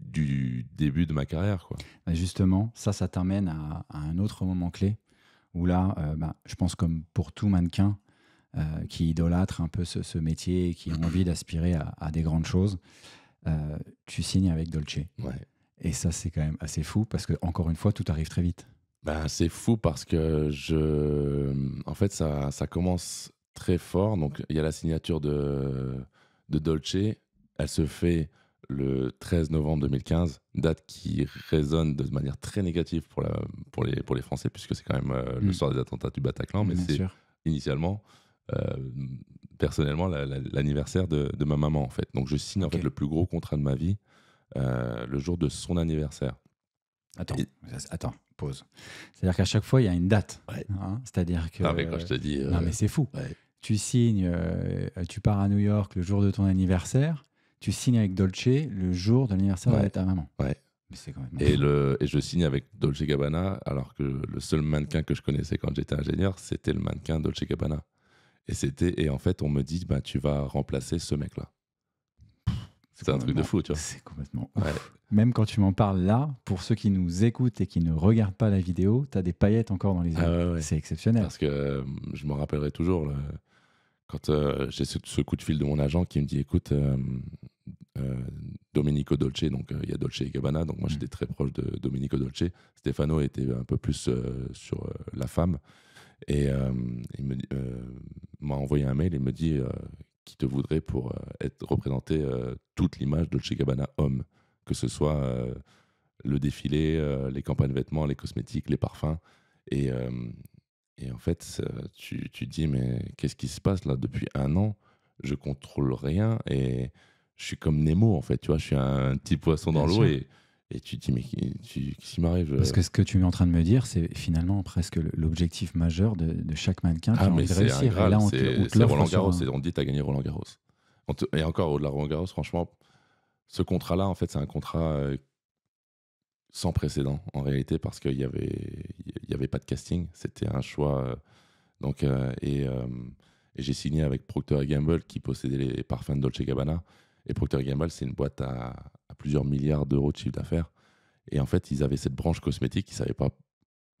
du début de ma carrière. Quoi. Bah, justement, ça, ça t'amène à, à, un autre moment clé où là, euh, bah, je pense comme pour tout mannequin qui idolâtre un peu ce, métier et qui a mm-hmm. envie d'aspirer à, à, des grandes choses, tu signes avec Dolce. Ouais. Et ça, c'est quand même assez fou parce que, encore une fois, tout arrive très vite. Ben, c'est fou parce que je. En fait, ça, ça commence très fort. Donc, il y a la signature de de Dolce, elle se fait le 13 novembre 2015, date qui résonne de manière très négative pour, la, pour, les, pour les Français, puisque c'est quand même euh, le mm. soir des attentats du Bataclan, mais c'est initialement, euh, personnellement, l'anniversaire de, ma maman, en fait. Donc je signe en fait le plus gros contrat de ma vie euh, le jour de son anniversaire. Attends, attends, pause. C'est-à-dire qu'à chaque fois, il y a une date. Hein. C'est-à-dire que. Non, ah, mais quand je te dis. non, mais c'est fou tu signes, euh, tu pars à New York le jour de ton anniversaire, tu signes avec Dolce le jour de l'anniversaire de ta maman. Ouais. et, le, et je signe avec Dolce Gabbana, alors que le seul mannequin que je connaissais quand j'étais ingénieur, c'était le mannequin Dolce Gabbana. Et, c'était, et en fait, on me dit, bah, tu vas remplacer ce mec-là. C'est un truc de fou, tu vois. C'est complètement Même quand tu m'en parles là, pour ceux qui nous écoutent et qui ne regardent pas la vidéo, tu as des paillettes encore dans les ah yeux. C'est exceptionnel. Parce que euh, je me rappellerai toujours le, quand euh, j'ai ce, coup de fil de mon agent qui me dit écoute euh, euh, Domenico Dolce donc il y a Dolce et Gabbana donc moi mm. j'étais très proche de Domenico Dolce Stefano était un peu plus sur la femme et il m'a envoyé un mail et me dit qui te voudrait pour être représenté toute l'image Dolce Gabbana homme que ce soit le défilé les campagnes vêtements les cosmétiques les parfums et et en fait, tu, tu dis, mais qu'est-ce qui se passe là depuis un an Je contrôle rien et je suis comme Nemo, en fait. Tu vois, je suis un petit poisson dans l'eau et, et tu dis, mais qu'est-ce qui m'arrive Parce euh? que ce que tu es en train de me dire, c'est finalement presque l'objectif majeur de, de, chaque mannequin ah, qui a réussir. Roland Garros, et on dit, t'as gagné Roland Garros. et encore, au-delà de Roland Garros, franchement, ce contrat-là, en fait, c'est un contrat euh, sans précédent en réalité parce qu'il n'y avait, y avait pas de casting. C'était un choix. Euh, donc, euh, euh, et, j'ai signé avec Procter Gamble qui possédait les parfums de Dolce Gabbana. Et Procter Gamble, c'est une boîte à, plusieurs milliards d'euros de chiffre d'affaires. Et en fait, ils avaient cette branche cosmétique, ils ne savaient pas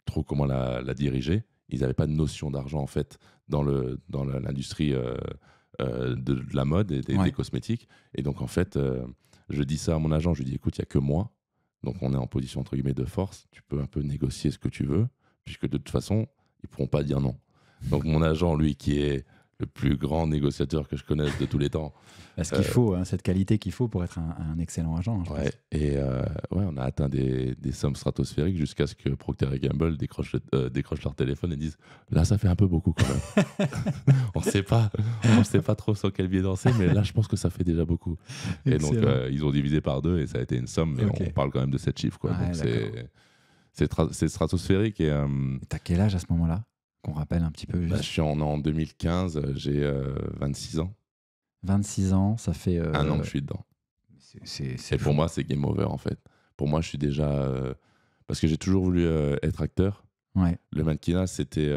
trop comment la, diriger. Ils n'avaient pas de notion d'argent, en fait, dans l'industrie dans l'industrie de, la mode et des, cosmétiques. Et donc, en fait, je dis ça à mon agent, je lui dis, écoute, il n'y a que moi donc on est en position entre guillemets de force, tu peux un peu négocier ce que tu veux, puisque de toute façon, ils pourront pas dire non. Donc mon agent, lui, qui est le plus grand négociateur que je connaisse de tous les temps. (laughs) ce qu'il euh, faut, hein, cette qualité qu'il faut pour être un, excellent agent. Et euh, ouais, on a atteint des, sommes stratosphériques jusqu'à ce que Procter Gamble décroche, euh, décroche leur téléphone et disent Là, ça fait un peu beaucoup (laughs) (laughs) on ne sait pas, on sait pas trop sur quel biais danser, mais là, je pense que ça fait déjà beaucoup. Et donc, ils ont divisé par deux et ça a été une somme, mais on parle quand même de cette chiffre. Quoi. donc, c'est stratosphérique. Et, tu T'as quel âge à ce moment-là qu'on rappelle un petit peu bah, Je suis en, 2015, euh, j'ai 26 euh, ans. 26 ans, ça fait. Euh, un an que je suis dedans. C'est, Et pour moi, c'est game over en fait. Pour moi, je suis déjà. parce que j'ai toujours voulu être acteur. Le mannequinat, c'était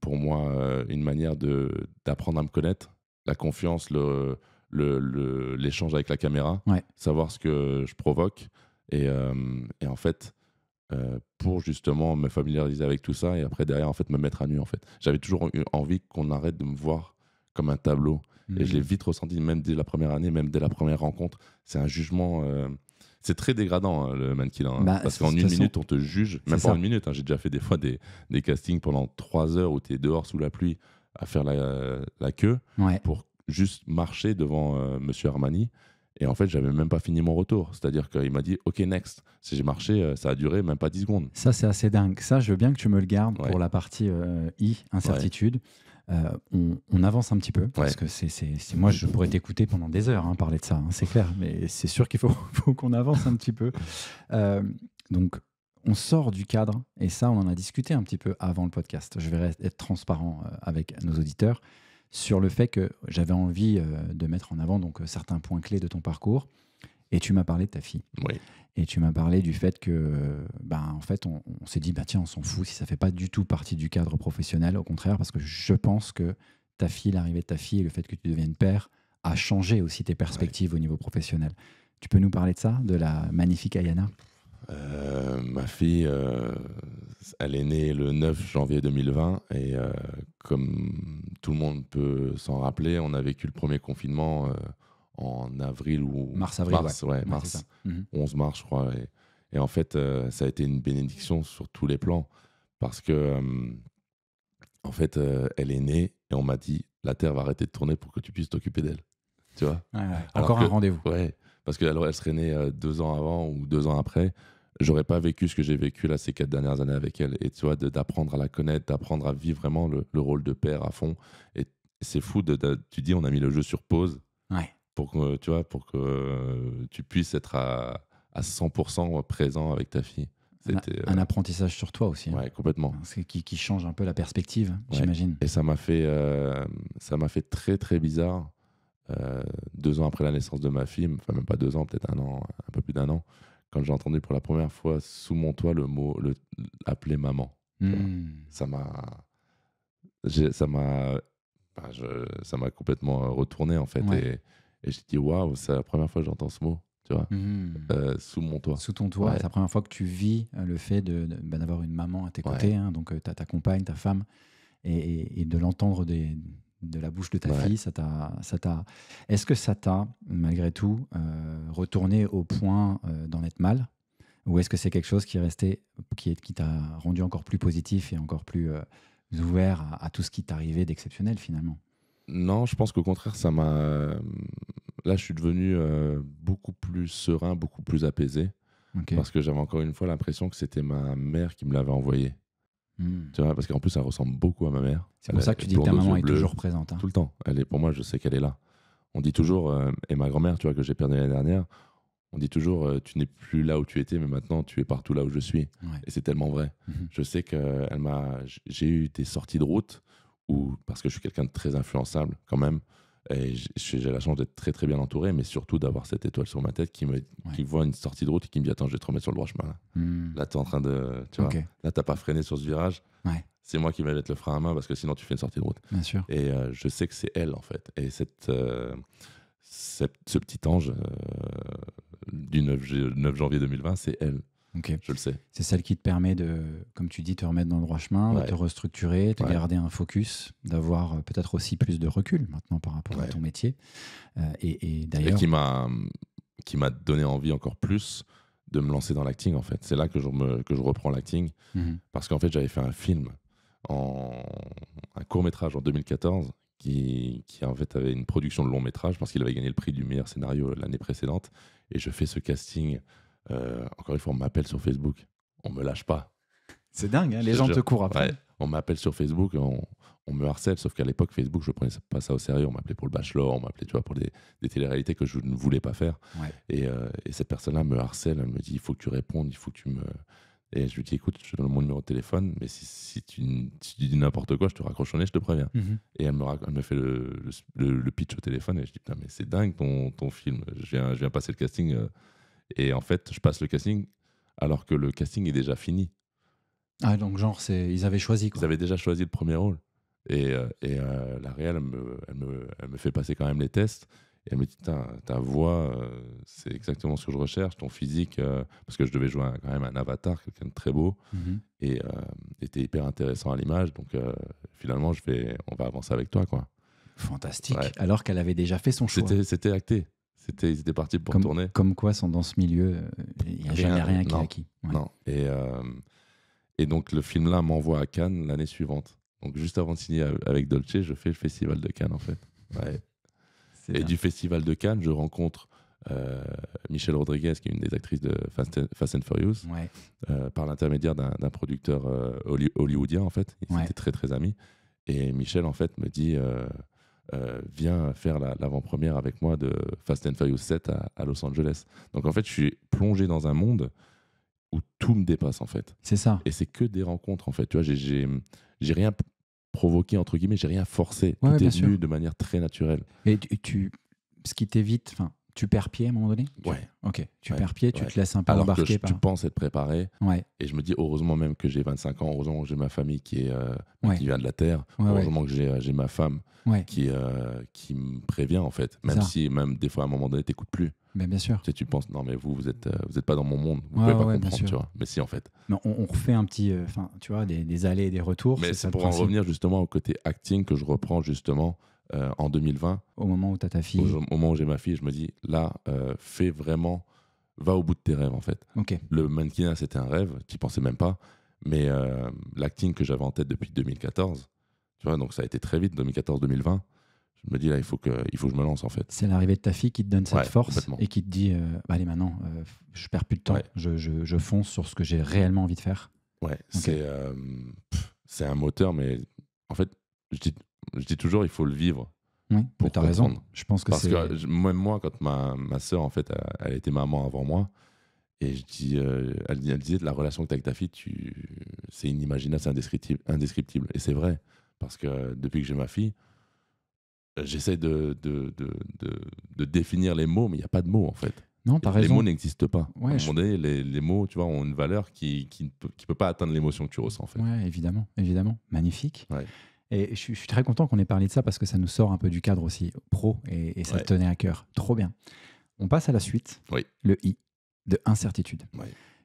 pour moi une manière de, d'apprendre à me connaître. La confiance, le, l'échange avec la caméra, savoir ce que je provoque. et en fait, euh, pour justement me familiariser avec tout ça et après derrière en fait me mettre à nu en fait. J'avais toujours eu envie qu'on arrête de me voir comme un tableau et je l'ai mhm. vite ressenti même dès la première année, même dès la première rencontre. C'est un jugement. Euh, c'est très dégradant hein, le mannequin hein, bah, parce qu'en une minute on te juge, même pas en une minute. Hein. J'ai déjà fait des fois des, castings pendant trois heures où tu es dehors sous la pluie à faire la, queue pour juste marcher devant euh, Monsieur Armani et en fait, j'avais même pas fini mon retour. C'est-à-dire qu'il m'a dit OK, next. Si j'ai marché, euh, ça a duré même pas 10 secondes. Ça, c'est assez dingue. Ça, je veux bien que tu me le gardes pour la partie euh, I, incertitude. Euh, on, avance un petit peu parce que c'est, moi je pourrais t'écouter pendant des heures hein, parler de ça, hein, c'est clair, mais c'est sûr qu'il faut, (laughs) qu'on avance un petit peu. donc on sort du cadre et ça on en a discuté un petit peu avant le podcast. Je vais être transparent avec nos auditeurs sur le fait que j'avais envie euh, de mettre en avant donc euh, certains points clés de ton parcours. Et tu m'as parlé de ta fille. Oui. Et tu m'as parlé du fait que, ben, en fait, on, s'est dit, bah, tiens, on s'en fout si ça fait pas du tout partie du cadre professionnel. Au contraire, parce que je pense que ta fille, l'arrivée de ta fille et le fait que tu deviennes père a changé aussi tes perspectives au niveau professionnel. Tu peux nous parler de ça, de la magnifique Ayana euh, ma fille, euh, elle est née le 9 janvier 2020 et euh, comme tout le monde peut s'en rappeler, on a vécu le premier confinement en avril ou mars, avril, mars, ouais. mars, 11 mhm. mars je crois. Et, en fait, ça a été une bénédiction sur tous les plans parce que en fait, elle est née et on m'a dit la Terre va arrêter de tourner pour que tu puisses t'occuper d'elle. Tu vois Encore un rendez-vous. Ouais, parce qu'elle elle serait née deux ans avant ou deux ans après j'aurais pas vécu ce que j'ai vécu là ces quatre dernières années avec elle. Et tu vois, d'apprendre à la connaître, d'apprendre à vivre vraiment le, rôle de père à fond. Et c'est fou, de, tu dis, on a mis le jeu sur pause ouais. pour que tu vois, pour que tu puisses être à, à 100% présent avec ta fille. C'était, euh, un, apprentissage sur toi aussi. Hein. Ouais, complètement. qui, change un peu la perspective, j'imagine. Et ça m'a fait, euh, ça m'a fait très très bizarre. Euh, deux ans après la naissance de ma fille, enfin même pas deux ans, peut-être un an, un peu plus d'un an, quand j'ai entendu pour la première fois sous mon toit le mot le, appeler maman. Hmm. Ça m'a. Ça m'a. Bah, ça m'a complètement euh, retourné en fait. Et, et j'ai dit waouh, c'est la première fois que j'entends ce mot. Tu vois, hmm. euh, sous mon toit. Sous ton toit, c'est la première fois que tu vis euh, le fait bah, d'avoir de, une maman à tes côtés, hein, donc ta, compagne, ta femme, et de l'entendre des, de la bouche de ta fille, ça t'a, ça t'a. Est-ce que ça t'a malgré tout euh, retourné au point euh, d'en être mal, ou est-ce que c'est quelque chose qui est resté, qui est, qui t'a rendu encore plus positif et encore plus euh, ouvert à, tout ce qui t'arrivait d'exceptionnel finalement Non, je pense qu'au contraire, ça m'a. Là, je suis devenu beaucoup plus serein, beaucoup plus apaisé, parce que j'avais encore une fois l'impression que c'était ma mère qui me l'avait envoyé. Hmm. Tu vois, parce qu'en plus, ça ressemble beaucoup à ma mère. C'est pour ça que tu dis que ta maman est toujours présente. Hein. Tout le temps. Elle est, pour moi, je sais qu'elle est là. On dit toujours, euh, et ma grand-mère, tu vois, que j'ai perdue l'année dernière, on dit toujours, euh, tu n'es plus là où tu étais, mais maintenant, tu es partout là où je suis. Et c'est tellement vrai. Mhm. Je sais que m'a, j'ai eu des sorties de route ou parce que je suis quelqu'un de très influençable quand même, et j'ai la chance d'être très très bien entouré, mais surtout d'avoir cette étoile sur ma tête qui me qui voit une sortie de route et qui me dit Attends, je vais te remettre sur le droit chemin. Là, hmm. tu es en train de. Tu vois, là, t'as pas freiné sur ce virage. C'est moi qui vais mettre le frein à main parce que sinon, tu fais une sortie de route. Bien sûr. Et euh, je sais que c'est elle, en fait. Et cette, euh, cette ce petit ange euh, du 9, 9 janvier 2020, c'est elle. Je le sais. C'est celle qui te permet de, comme tu dis, te remettre dans le droit chemin, de te restructurer, de garder un focus, d'avoir euh, peut-être aussi plus de recul maintenant par rapport à ton métier. Euh, et, d'ailleurs. qui m'a qui m'a donné envie encore plus de me lancer dans l'acting en fait. C'est là que je, me, je reprends l'acting mmh. parce qu'en fait j'avais fait un film, en, un court métrage en 2014 qui, qui, en fait avait une production de long métrage parce qu'il avait gagné le prix du meilleur scénario l'année précédente et je fais ce casting euh, encore une fois, on m'appelle sur Facebook. On me lâche pas. C'est dingue, hein, les gens te courent après. on m'appelle sur Facebook, on, on, me harcèle, sauf qu'à l'époque, Facebook, je ne prenais pas ça au sérieux. On m'appelait pour le bachelor, on m'appelait pour des, télé-réalités que je ne voulais pas faire. Euh, et, cette personne-là me harcèle, elle me dit il faut que tu répondes, il faut que tu me. Et je lui dis écoute, je donne mon numéro de téléphone, mais si, tu, dis n'importe quoi, je te raccroche au nez, je te préviens. Mhm. Et elle me, fait le, pitch au téléphone et je dis putain, mais c'est dingue ton, film. Je viens, passer le casting. Euh, et en fait, je passe le casting alors que le casting est déjà fini. Ah, donc genre, c'est... ils avaient choisi quoi. Ils avaient déjà choisi le premier rôle. Et, euh, euh, la réelle, elle me, fait passer quand même les tests. Et elle me dit, ta voix, euh, c'est exactement ce que je recherche, ton physique, parce que je devais jouer quand même un avatar, quelqu'un de très beau, mhm. et et était hyper intéressant à l'image. Donc finalement, je vais, on va avancer avec toi. quoi. Fantastique. Alors qu'elle avait déjà fait son choix. c'était acté. C'était, ils étaient partis pour tourner. Comme quoi, sont dans ce milieu, euh, il n'y a rien, jamais rien qui est acquis. Non. Et, euh, et donc, le film-là m'envoie à Cannes l'année suivante. Donc, juste avant de signer avec Dolce, je fais le Festival de Cannes, en fait. Ouais. Et du Festival de Cannes, je rencontre euh, Michelle Rodriguez, qui est une des actrices de Fast, and Furious, ouais. Euh, par l'intermédiaire d'un producteur hollywoodien, en fait. Ils étaient très, très amis. Et Michelle, en fait, me dit euh, viens faire l'avant-première avec moi de Fast and Furious 7 à, Los Angeles. Donc en fait, je suis plongé dans un monde où tout me dépasse en fait. C'est ça. Et c'est que des rencontres en fait. Tu vois, j'ai rien provoqué entre guillemets, j'ai rien forcé. tout est venu de manière très naturelle. Et tu ce qui t'évite, enfin, tu perds pied à un moment donné Ouais. Ok. Tu perds pied, tu te laisses un peu Alors Que Tu penses être préparé. Ouais. Et je me dis, heureusement même que j'ai 25 ans, heureusement que j'ai ma famille qui, est, euh, qui vient de la Terre, heureusement que j'ai euh, ma femme qui, euh, qui me prévient en fait. Même si, même des fois, à un moment donné, t'écoutes plus. Mais bien sûr. Tu, tu penses, non mais vous, vous n'êtes vous êtes pas dans mon monde, vous ne pouvez pas comprendre, tu vois. Mais si en fait. Mais on, refait un petit, tu vois, des, des, allées et des retours. Mais c'est pour en revenir justement au côté acting que je reprends justement euh, en 2020. Au moment où tu as ta fille. Au, moment où j'ai ma fille, je me dis, là, euh, fais vraiment, va au bout de tes rêves en fait. Le mannequinat, c'était un rêve, tu pensais même pas, mais euh, l'acting que j'avais en tête depuis 2014, tu vois, donc ça a été très vite, 2014-2020. Je me dis là, il faut que, il faut que je me lance en fait. C'est l'arrivée de ta fille qui te donne cette force et qui te dit, bah, allez maintenant, je perds plus de temps, je, je, je, fonce sur ce que j'ai réellement envie de faire. Ouais, c'est c'est un moteur, mais en fait, je dis je dis toujours, il faut le vivre. Oui, pour t'as raison. Je pense que Parce que même moi, quand ma, ma soeur, en fait, elle, était maman avant moi, et je dis, euh, elle, disait de la relation que tu as avec ta fille, c'est inimaginable, c'est indescriptible, indescriptible. Et c'est vrai, parce que depuis que j'ai ma fille, j'essaie de de, de, de, définir les mots, mais il n'y a pas de mots en fait. Non, as raison. Les mots n'existent pas. Ouais, à les, mots, tu vois, ont une valeur qui ne qui, peut, pas atteindre l'émotion que tu ressens en fait. Ouais, évidemment, évidemment. Magnifique. Ouais. Et je, suis très content qu'on ait parlé de ça parce que ça nous sort un peu du cadre aussi pro et, ça tenait à cœur. Trop bien. On passe à la suite, oui. le I de incertitude,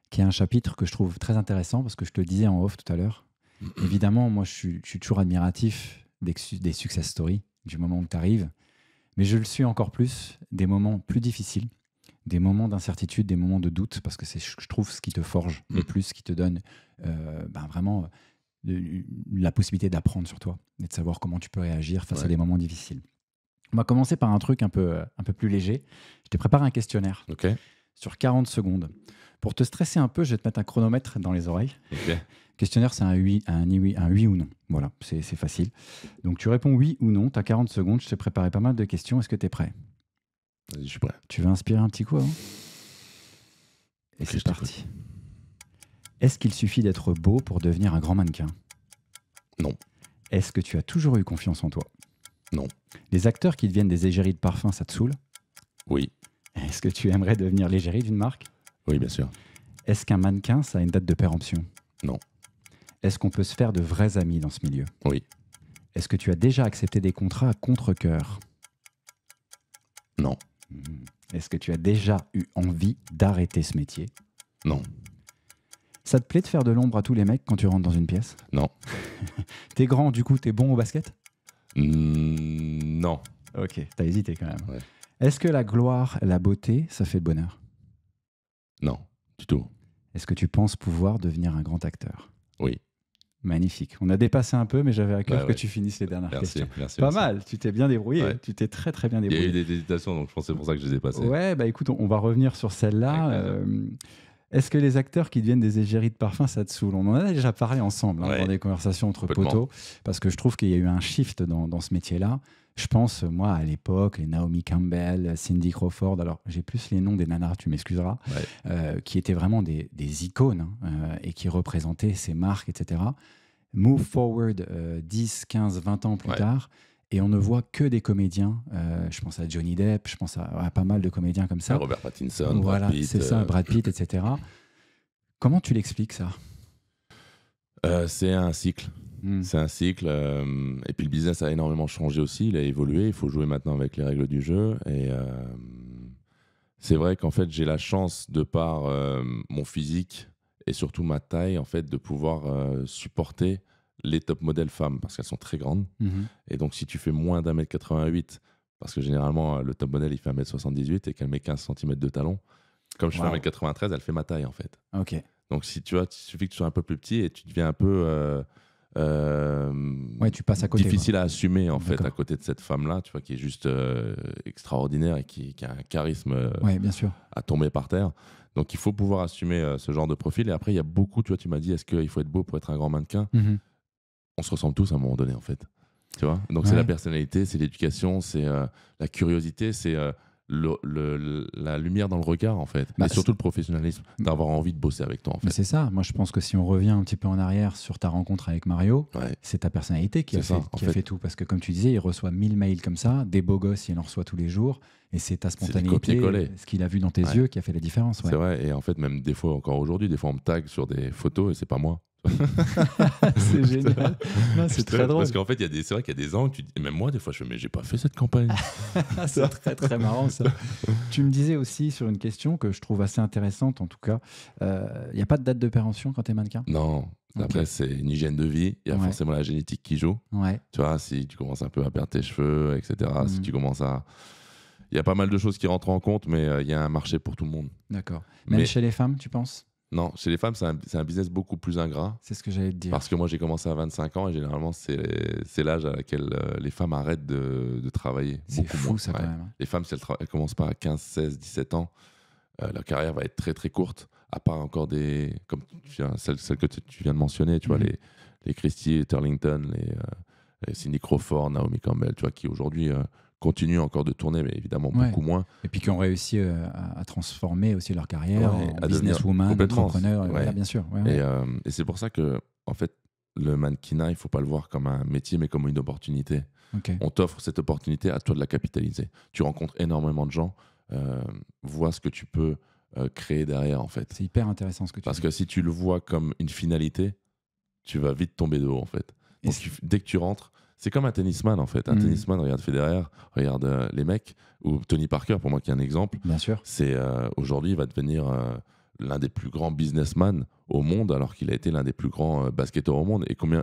qui est un chapitre que je trouve très intéressant parce que je te le disais en off tout à l'heure. (clears throat) Évidemment, moi, je suis, toujours admiratif des, success stories, du moment où tu arrives, mais je le suis encore plus des moments plus difficiles, des moments d'incertitude, des moments de doute, parce que c'est, je trouve, ce qui te forge le mm. plus, ce qui te donne euh, ben, vraiment de euh, la possibilité d'apprendre sur toi et de savoir comment tu peux réagir face à des moments difficiles. On va commencer par un truc un peu, euh, un peu plus léger. Je t'ai préparé un questionnaire sur 40 secondes. Pour te stresser un peu, je vais te mettre un chronomètre dans les oreilles. Okay. Questionnaire, c'est un oui, un, oui, un oui ou non. Voilà, c'est facile. Donc tu réponds oui ou non, tu as 40 secondes, je t'ai préparé pas mal de questions, est-ce que tu es prêt Je suis prêt. Tu veux inspirer un petit coup avant Et c'est parti. Est-ce qu'il suffit d'être beau pour devenir un grand mannequin Non. Est-ce que tu as toujours eu confiance en toi Non. Les acteurs qui deviennent des égéries de parfum, ça te saoule Oui. Est-ce que tu aimerais devenir l'égérie d'une marque Oui, bien sûr. Est-ce qu'un mannequin, ça a une date de péremption Non. Est-ce qu'on peut se faire de vrais amis dans ce milieu Oui. Est-ce que tu as déjà accepté des contrats à contre-coeur Non. Hmm. Est-ce que tu as déjà eu envie d'arrêter ce métier Non. Ça te plaît de faire de l'ombre à tous les mecs quand tu rentres dans une pièce Non. (laughs) t'es grand, du coup, t'es bon au basket mmh, Non. Ok, t'as hésité quand même. Est-ce que la gloire, la beauté, ça fait le bonheur Non, du tout. Est-ce que tu penses pouvoir devenir un grand acteur Oui. Magnifique. On a dépassé un peu, mais j'avais à cœur bah que tu finisses les dernières questions. pas mal, tu t'es bien débrouillé. Tu t'es très très bien débrouillé. Il y a eu des hésitations, donc je pense c'est pour ça que je les ai passées. Ouais, bah écoute, on, va revenir sur celle-là. Est-ce que les acteurs qui deviennent des égéries de parfum, ça te saoule On en a déjà parlé ensemble hein, dans des conversations entre poteaux parce que je trouve qu'il y a eu un shift dans, ce métier-là. Je pense, moi, à l'époque, les Naomi Campbell, Cindy Crawford, alors j'ai plus les noms des nanas, tu m'excuseras, euh, qui étaient vraiment des, icônes hein, euh, et qui représentaient ces marques, etc. Move forward 10, 15, 20 ans plus tard, et on ne voit que des comédiens. Euh, je pense à Johnny Depp, je pense à, pas mal de comédiens comme ça. Robert Pattinson, Brad Pitt. C'est ça, euh. Brad Pitt, etc. Comment tu l'expliques ça euh, C'est un cycle. Hmm. C'est un cycle. et puis le business a énormément changé aussi, il a évolué. Il faut jouer maintenant avec les règles du jeu. Et c'est vrai qu'en fait, j'ai la chance, de par mon physique et surtout ma taille, en fait, de pouvoir supporter les top modèles femmes parce qu'elles sont très grandes. Mhm. Et donc, si tu fais moins d'un mètre 88, parce que généralement, euh, le top modèle, il fait un m 78 et qu'elle met 15 cm de talon, comme je fais 1m93, elle fait ma taille en fait. Ok. Donc, si tu vois, il suffit que tu sois un peu plus petit et tu deviens un peu. Euh, euh, ouais, tu passes à côté. Difficile à assumer en fait à côté de cette femme-là, tu vois, qui est juste extraordinaire et qui, a un charisme ouais, bien sûr. à tomber par terre. Donc il faut pouvoir assumer ce genre de profil. Et après, il y a beaucoup, tu vois, tu m'as dit, est-ce qu'il faut être beau pour être un grand mannequin mhm on se ressemble tous à un moment donné, en fait. Tu vois Donc, c'est la personnalité, c'est l'éducation, c'est euh, la curiosité, c'est. Euh, la lumière dans le regard en fait bah, surtout le professionnalisme d'avoir envie de bosser avec toi en fait. c'est ça moi je pense que si on revient un petit peu en arrière sur ta rencontre avec Mario c'est ta personnalité qui, a fait, tout parce que comme tu disais il reçoit 1000 mails comme ça des beaux gosses il en reçoit tous les jours et c'est ta spontanéité ce qu'il a vu dans tes yeux qui a fait la différence c'est vrai et en fait même des fois encore aujourd'hui des fois on me tag sur des photos et c'est pas moi (laughs) c'est génial. C'est très drôle. Parce qu'en fait, c'est vrai qu'il y a des ans, tu, même moi, des fois, je me dis, mais j'ai pas fait cette campagne. (laughs) c'est très, très marrant ça. (laughs) tu me disais aussi sur une question que je trouve assez intéressante, en tout cas, il euh, y n'y a pas de date de péremption quand tu es mannequin Non. Après, c'est une hygiène de vie. Il y a forcément la génétique qui joue. Ouais. Tu vois, si tu commences un peu à perdre tes cheveux, etc., si mhm. tu commences à. Il y a pas mal de choses qui rentrent en compte, mais euh, il y a un marché pour tout le monde. D'accord. Même chez les femmes, tu penses non, chez les femmes, c'est un, un, business beaucoup plus ingrat. C'est ce que j'allais te dire. Parce que moi, j'ai commencé à 25 ans et généralement, c'est l'âge à laquelle euh, les femmes arrêtent de, de travailler. C'est fou, ça, quand même. Hein. Les femmes, si elles, ne commencent pas à 15, 16, 17 ans, euh, leur carrière va être très, très courte, à part encore des. comme celles, que tu viens de mentionner, tu vois, mhm. les, les Christie, Turlington, les, euh, Cindy Crawford, Naomi Campbell, tu vois, qui aujourd'hui. Euh, continuent encore de tourner, mais évidemment beaucoup moins. Et puis qui ont réussi euh, à, transformer aussi leur carrière à en businesswoman, entrepreneur, euh, bien sûr. Euh, et, c'est pour ça que, en fait, le mannequinat, il ne faut pas le voir comme un métier, mais comme une opportunité. On t'offre cette opportunité, à toi de la capitaliser. Tu rencontres énormément de gens, vois ce que tu peux créer derrière, en fait. C'est hyper intéressant ce que tu Parce que si tu le vois comme une finalité, tu vas vite tomber de haut, en fait. dès que tu rentres, c'est comme un tennisman en fait. Un mm. tennisman, regarde Federer, regarde euh, les mecs, ou Tony Parker pour moi qui est un exemple. Bien sûr. C'est euh, aujourd'hui, il va devenir euh, l'un des plus grands businessmen au monde alors qu'il a été l'un des plus grands basketteurs au monde. Et combien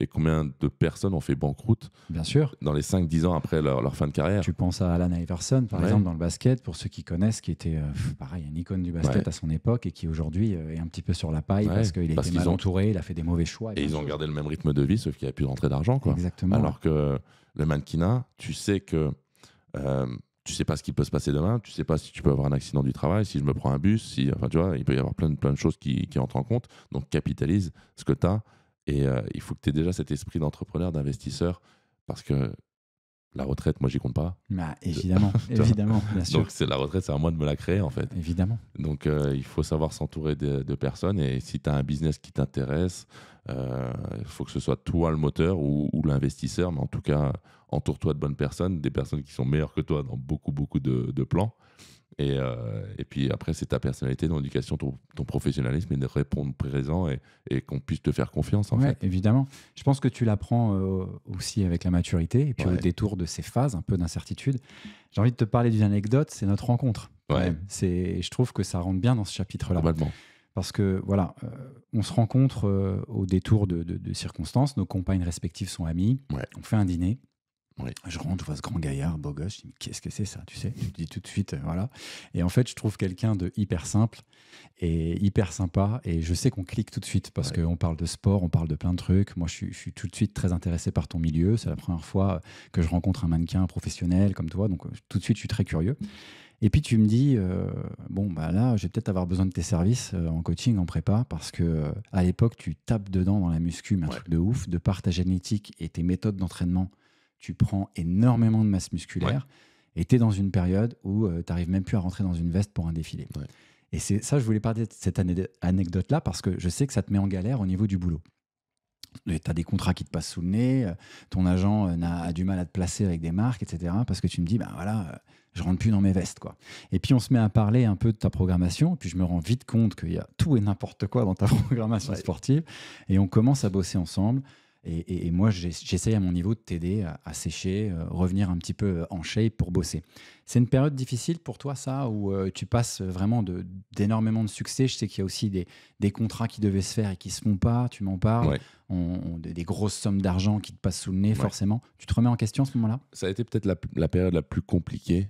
et combien de personnes ont fait banqueroute Bien sûr. dans les 5-10 ans après leur, fin de carrière. Tu penses à Alan Iverson, par exemple, dans le basket, pour ceux qui connaissent, qui était euh, pareil, une icône du basket à son époque et qui aujourd'hui euh, est un petit peu sur la paille parce qu'il a mal entouré, il a fait des mauvais choix. Et, ils ont gardé le même rythme de vie, sauf qu'il n'y a plus d'entrée d'argent, d'argent. Exactement. Alors que le mannequinat, tu sais que. Euh, tu sais pas ce qui peut se passer demain, tu sais pas si tu peux avoir un accident du travail, si je me prends un bus, si, enfin tu vois, il peut y avoir plein de, plein de choses qui, qui entrent en compte. Donc capitalise ce que tu as et euh, il faut que tu aies déjà cet esprit d'entrepreneur, d'investisseur, parce que la retraite, moi, j'y compte pas. Bah, évidemment, (laughs) évidemment, bien sûr. Donc, c'est la retraite, c'est à moi de me la créer, en fait. Évidemment. Donc, euh, il faut savoir s'entourer de, personnes. Et si tu as un business qui t'intéresse, il euh, faut que ce soit toi le moteur ou, l'investisseur. Mais en tout cas, entoure-toi de bonnes personnes, des personnes qui sont meilleures que toi dans beaucoup, beaucoup de plans. Et, euh, et, puis après, c'est ta personnalité, ton éducation, ton, ton professionnalisme et de répondre présent et, et qu'on puisse te faire confiance. En évidemment. Je pense que tu l'apprends euh, aussi avec la maturité et puis au détour de ces phases, un peu d'incertitude. J'ai envie de te parler d'une anecdote, c'est notre rencontre. C'est, je trouve que ça rentre bien dans ce chapitre-là. Parce que voilà, euh, on se rencontre au détour de, de, de, circonstances, nos compagnes respectives sont amies, on fait un dîner. Je rentre, je vois ce grand gaillard, beau gosse, je dis, qu'est-ce que c'est ça Tu sais, je dis tout de suite, euh, voilà. Et en fait, je trouve quelqu'un de hyper simple et hyper sympa. Et je sais qu'on clique tout de suite parce qu'on parle de sport, on parle de plein de trucs. Moi, je suis, tout de suite très intéressé par ton milieu. C'est la première fois que je rencontre un mannequin professionnel comme toi. Donc, euh, tout de suite, je suis très curieux. Et puis tu me dis, euh, bon, bah là, je vais peut-être avoir besoin de tes services en coaching, en prépa, parce que à l'époque, tu tapes dedans dans la muscu, mais un truc de ouf, de par ta génétique et tes méthodes d'entraînement, tu prends énormément de masse musculaire et tu es dans une période où euh, tu n'arrives même plus à rentrer dans une veste pour un défilé. Et c'est ça, je voulais parler de cette anecdote-là parce que je sais que ça te met en galère au niveau du boulot. Tu as des contrats qui te passent sous le nez, euh, ton agent euh, a, du mal à te placer avec des marques, etc. Parce que tu me dis, ben voilà, je rentre plus dans mes vestes. quoi. Et puis on se met à parler un peu de ta programmation, puis je me rends vite compte qu'il y a tout et n'importe quoi dans ta (laughs) programmation sportive, et on commence à bosser ensemble. Et, moi, j'essaye à mon niveau de t'aider à, sécher, euh, revenir un petit peu euh, en shape pour bosser. C'est une période difficile pour toi, ça, où euh, tu passes vraiment d'énormément de, succès. Je sais qu'il y a aussi des, contrats qui devaient se faire et qui ne se font pas. Tu m'en parles. des, grosses sommes d'argent qui te passent sous le nez, forcément. Tu te remets en question à ce moment-là Ça a été peut-être la, période la plus compliquée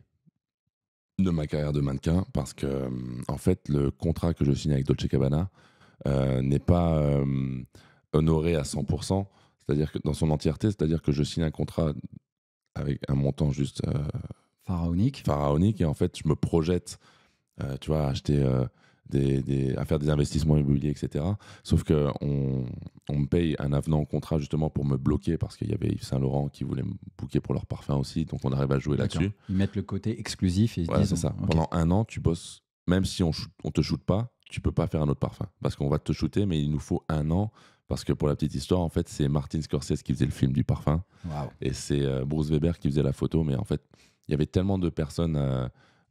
de ma carrière de mannequin parce que en fait le contrat que je signe avec Dolce Cabana n'est pas honoré à 100%, c'est-à-dire que dans son entièreté, c'est-à-dire que je signe un contrat avec un montant juste euh, pharaonique. Pharaonique et en fait, je me projette, euh, tu vois, à acheter euh, des, des, à faire des investissements immobiliers, etc. Sauf que on, me paye un avenant au contrat justement pour me bloquer parce qu'il y avait Yves Saint Laurent qui voulait me bouquer pour leur parfum aussi, donc on arrive à jouer là-dessus. Ils mettent le côté exclusif et disent. c'est ça. Pendant un an, tu bosses, même si on, on te shoote pas, tu peux pas faire un autre parfum parce qu'on va te shooter, mais il nous faut un an parce que pour la petite histoire, en fait, c'est Martin Scorsese qui faisait le film du parfum. Et c'est euh, Bruce Weber qui faisait la photo. Mais en fait, il y avait tellement de personnes euh,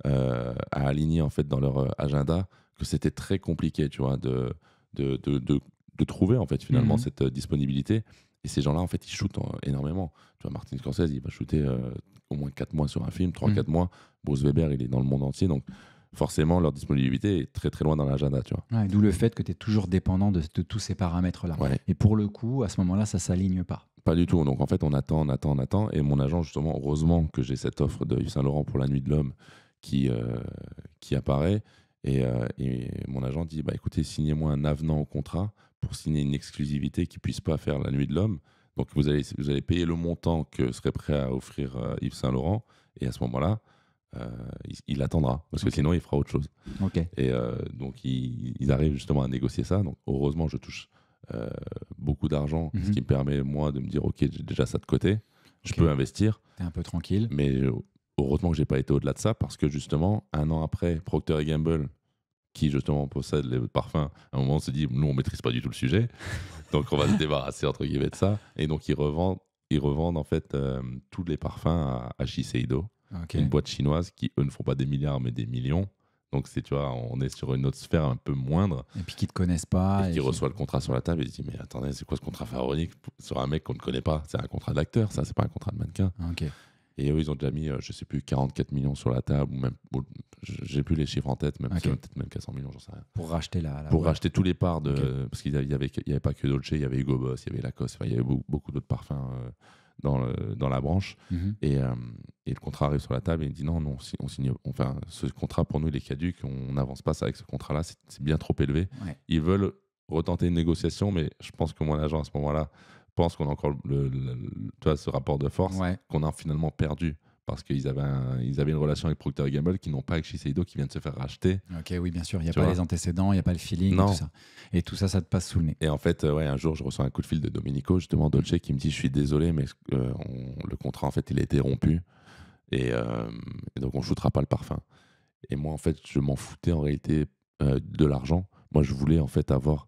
euh, à, aligner en fait dans leur agenda que c'était très compliqué, tu vois, de, de, de, de, trouver en fait finalement mhm. cette disponibilité. Et ces gens-là, en fait, ils shootent hein, énormément. Tu vois, Martin Scorsese, il va shooter au moins 4 mois sur un film, 3-4 mhm. mois. Bruce Weber, il est dans le monde entier. Donc, forcément, leur disponibilité est très très loin dans l'agenda. D'où le fait que tu es toujours dépendant de, tous ces paramètres-là. Et pour le coup, à ce moment-là, ça s'aligne pas. Pas du tout. Donc en fait, on attend, on attend, on attend. Et mon agent, justement, heureusement que j'ai cette offre de Yves Saint-Laurent pour la nuit de l'homme qui, euh, qui apparaît. Euh, et, mon agent dit bah, écoutez, signez-moi un avenant au contrat pour signer une exclusivité qui puisse pas faire la nuit de l'homme. Donc vous allez, vous allez payer le montant que serait prêt à offrir euh, Yves Saint-Laurent. Et à ce moment-là, euh, il, attendra, parce que sinon il fera autre chose. Et euh, donc ils, arrivent justement à négocier ça. Donc heureusement, je touche euh, beaucoup d'argent, ce mhm. qui me permet moi de me dire ok, j'ai déjà ça de côté, je peux investir. T'es un peu tranquille. Mais heureusement que j'ai pas été au-delà de ça parce que justement un an après Procter Gamble qui justement possède les parfums à un moment on se dit nous on maîtrise pas du tout le sujet (laughs) donc on va se débarrasser entre guillemets de ça et donc ils revendent ils revendent en fait tous les parfums à, à Shiseido une boîte chinoise qui, eux, ne font pas des milliards, mais des millions. Donc, c'est, tu vois, on est sur une autre sphère un peu moindre. Et puis, qui te connaissent pas. Et, qui reçoit le contrat sur la table et se dit Mais attendez, c'est quoi ce contrat pharaonique sur un mec qu'on ne connaît pas C'est un contrat d'acteur, ça, c'est pas un contrat de mannequin. Et eux, ils ont déjà mis, euh, je sais plus, 44 millions sur la table, ou même, j'ai plus les chiffres en tête, même peut-être même 400 millions, j'en sais rien. Pour racheter la. pour racheter tous les parts de. Parce qu'il n'y avait, y avait, pas que Dolce, il y avait Hugo Boss, il y avait Lacoste, il y avait beaucoup d'autres parfums. Euh, dans, dans la branche. Mhm. et, euh, et, le contrat arrive sur la table et il dit non, non, on, signe, on fait ce contrat pour nous, il est caduque, on n'avance pas ça avec ce contrat-là, c'est bien trop élevé. Ils veulent retenter une négociation, mais je pense que mon agent à ce moment-là pense qu'on a encore le, ce rapport de force qu'on a finalement perdu parce qu'ils avaient, avaient une relation avec Procter Gamble qui n'ont pas avec Shiseido, qui vient de se faire racheter. Ok, oui, bien sûr. Il n'y a pas les antécédents, il n'y a pas le feeling, Et tout ça. Et tout ça, ça te passe sous le nez. Et en fait, euh, ouais, un jour, je reçois un coup de fil de Domenico, justement, Dolce, qui me dit Je suis désolé, mais euh, le contrat, en fait, il a été rompu. Et, euh, donc, on ne shootera pas le parfum. Et moi, en fait, je m'en foutais en réalité de l'argent. Moi, je voulais, en fait, avoir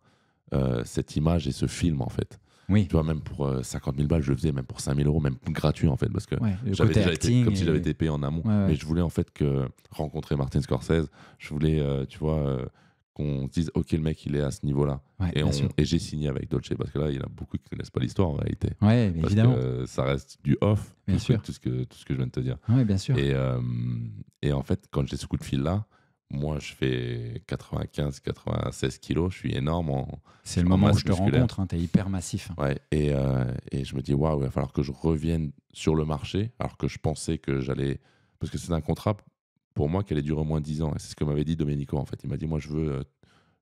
cette image et ce film, en fait. Oui. Tu vois, même pour 50 euh, 000 balles, je le faisais, même pour 5 000 euros, même gratuit en fait, parce que j'avais déjà été, comme si j'avais été payé en amont. Mais je voulais en fait que rencontrer Martin Scorsese, je voulais, euh, tu vois, euh, qu'on se dise, ok, le mec, il est à ce niveau-là. et, et j'ai signé avec Dolce, parce que là, il y en a beaucoup qui ne connaissent pas l'histoire en réalité. Ouais, parce Que, ça reste du off, tout, ce que, tout ce que je viens de te dire. bien sûr. Et, et en fait, quand j'ai ce coup de fil-là, moi, je fais 95, 96 kilos, je suis énorme. En, c'est le moment où je te rencontre, hein, tu es hyper massif. Hein. Ouais, et, euh, et je me dis, waouh, il va falloir que je revienne sur le marché, alors que je pensais que j'allais. Parce que c'est un contrat pour moi qui allait durer au moins 10 ans. c'est ce que m'avait dit Domenico, en fait. Il m'a dit, moi, je veux euh,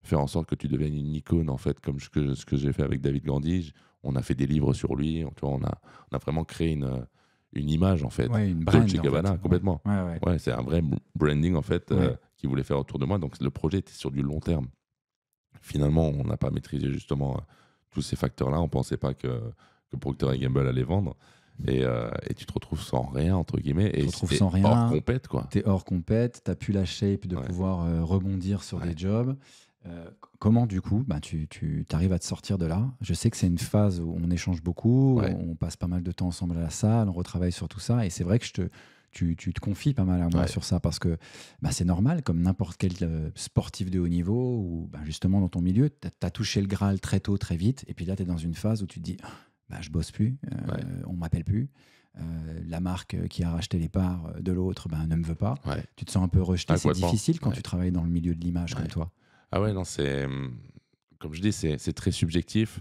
faire en sorte que tu deviennes une icône, en fait, comme ce que, ce que j'ai fait avec David Gandhi. On a fait des livres sur lui, on, tu on, a, on a vraiment créé une une image en fait ouais, une brand, complètement ouais, ouais, ouais. c'est un vrai branding en fait euh, qui voulait faire autour de moi. Donc le projet était sur du long terme. Finalement, on n'a pas maîtrisé justement euh, tous ces facteurs-là. On ne pensait pas que, que Procter Gamble allait vendre. Euh, et, tu te retrouves sans rien entre guillemets tu te retrouves sans rien hors compète quoi es hors compète as plus la shape de pouvoir euh, rebondir sur des jobs comment du coup bah, tu, tu arrives à te sortir de là je sais que c'est une phase où on échange beaucoup on passe pas mal de temps ensemble à la salle on retravaille sur tout ça et c'est vrai que je te tu, te confies pas mal à hein, moi sur ça parce que bah, c'est normal, comme n'importe quel euh, sportif de haut niveau ou bah, justement dans ton milieu, tu as, touché le Graal très tôt, très vite. Et puis là, tu es dans une phase où tu te dis ah, bah, je bosse plus, euh, on ne on m'appelle plus. Euh, la marque qui a racheté les parts de l'autre ben, ne me veut pas. Tu te sens un peu rejeté. c'est difficile quand tu travailles dans le milieu de l'image comme toi. Ah ouais, non, c'est. Hum, comme je dis, c'est très subjectif.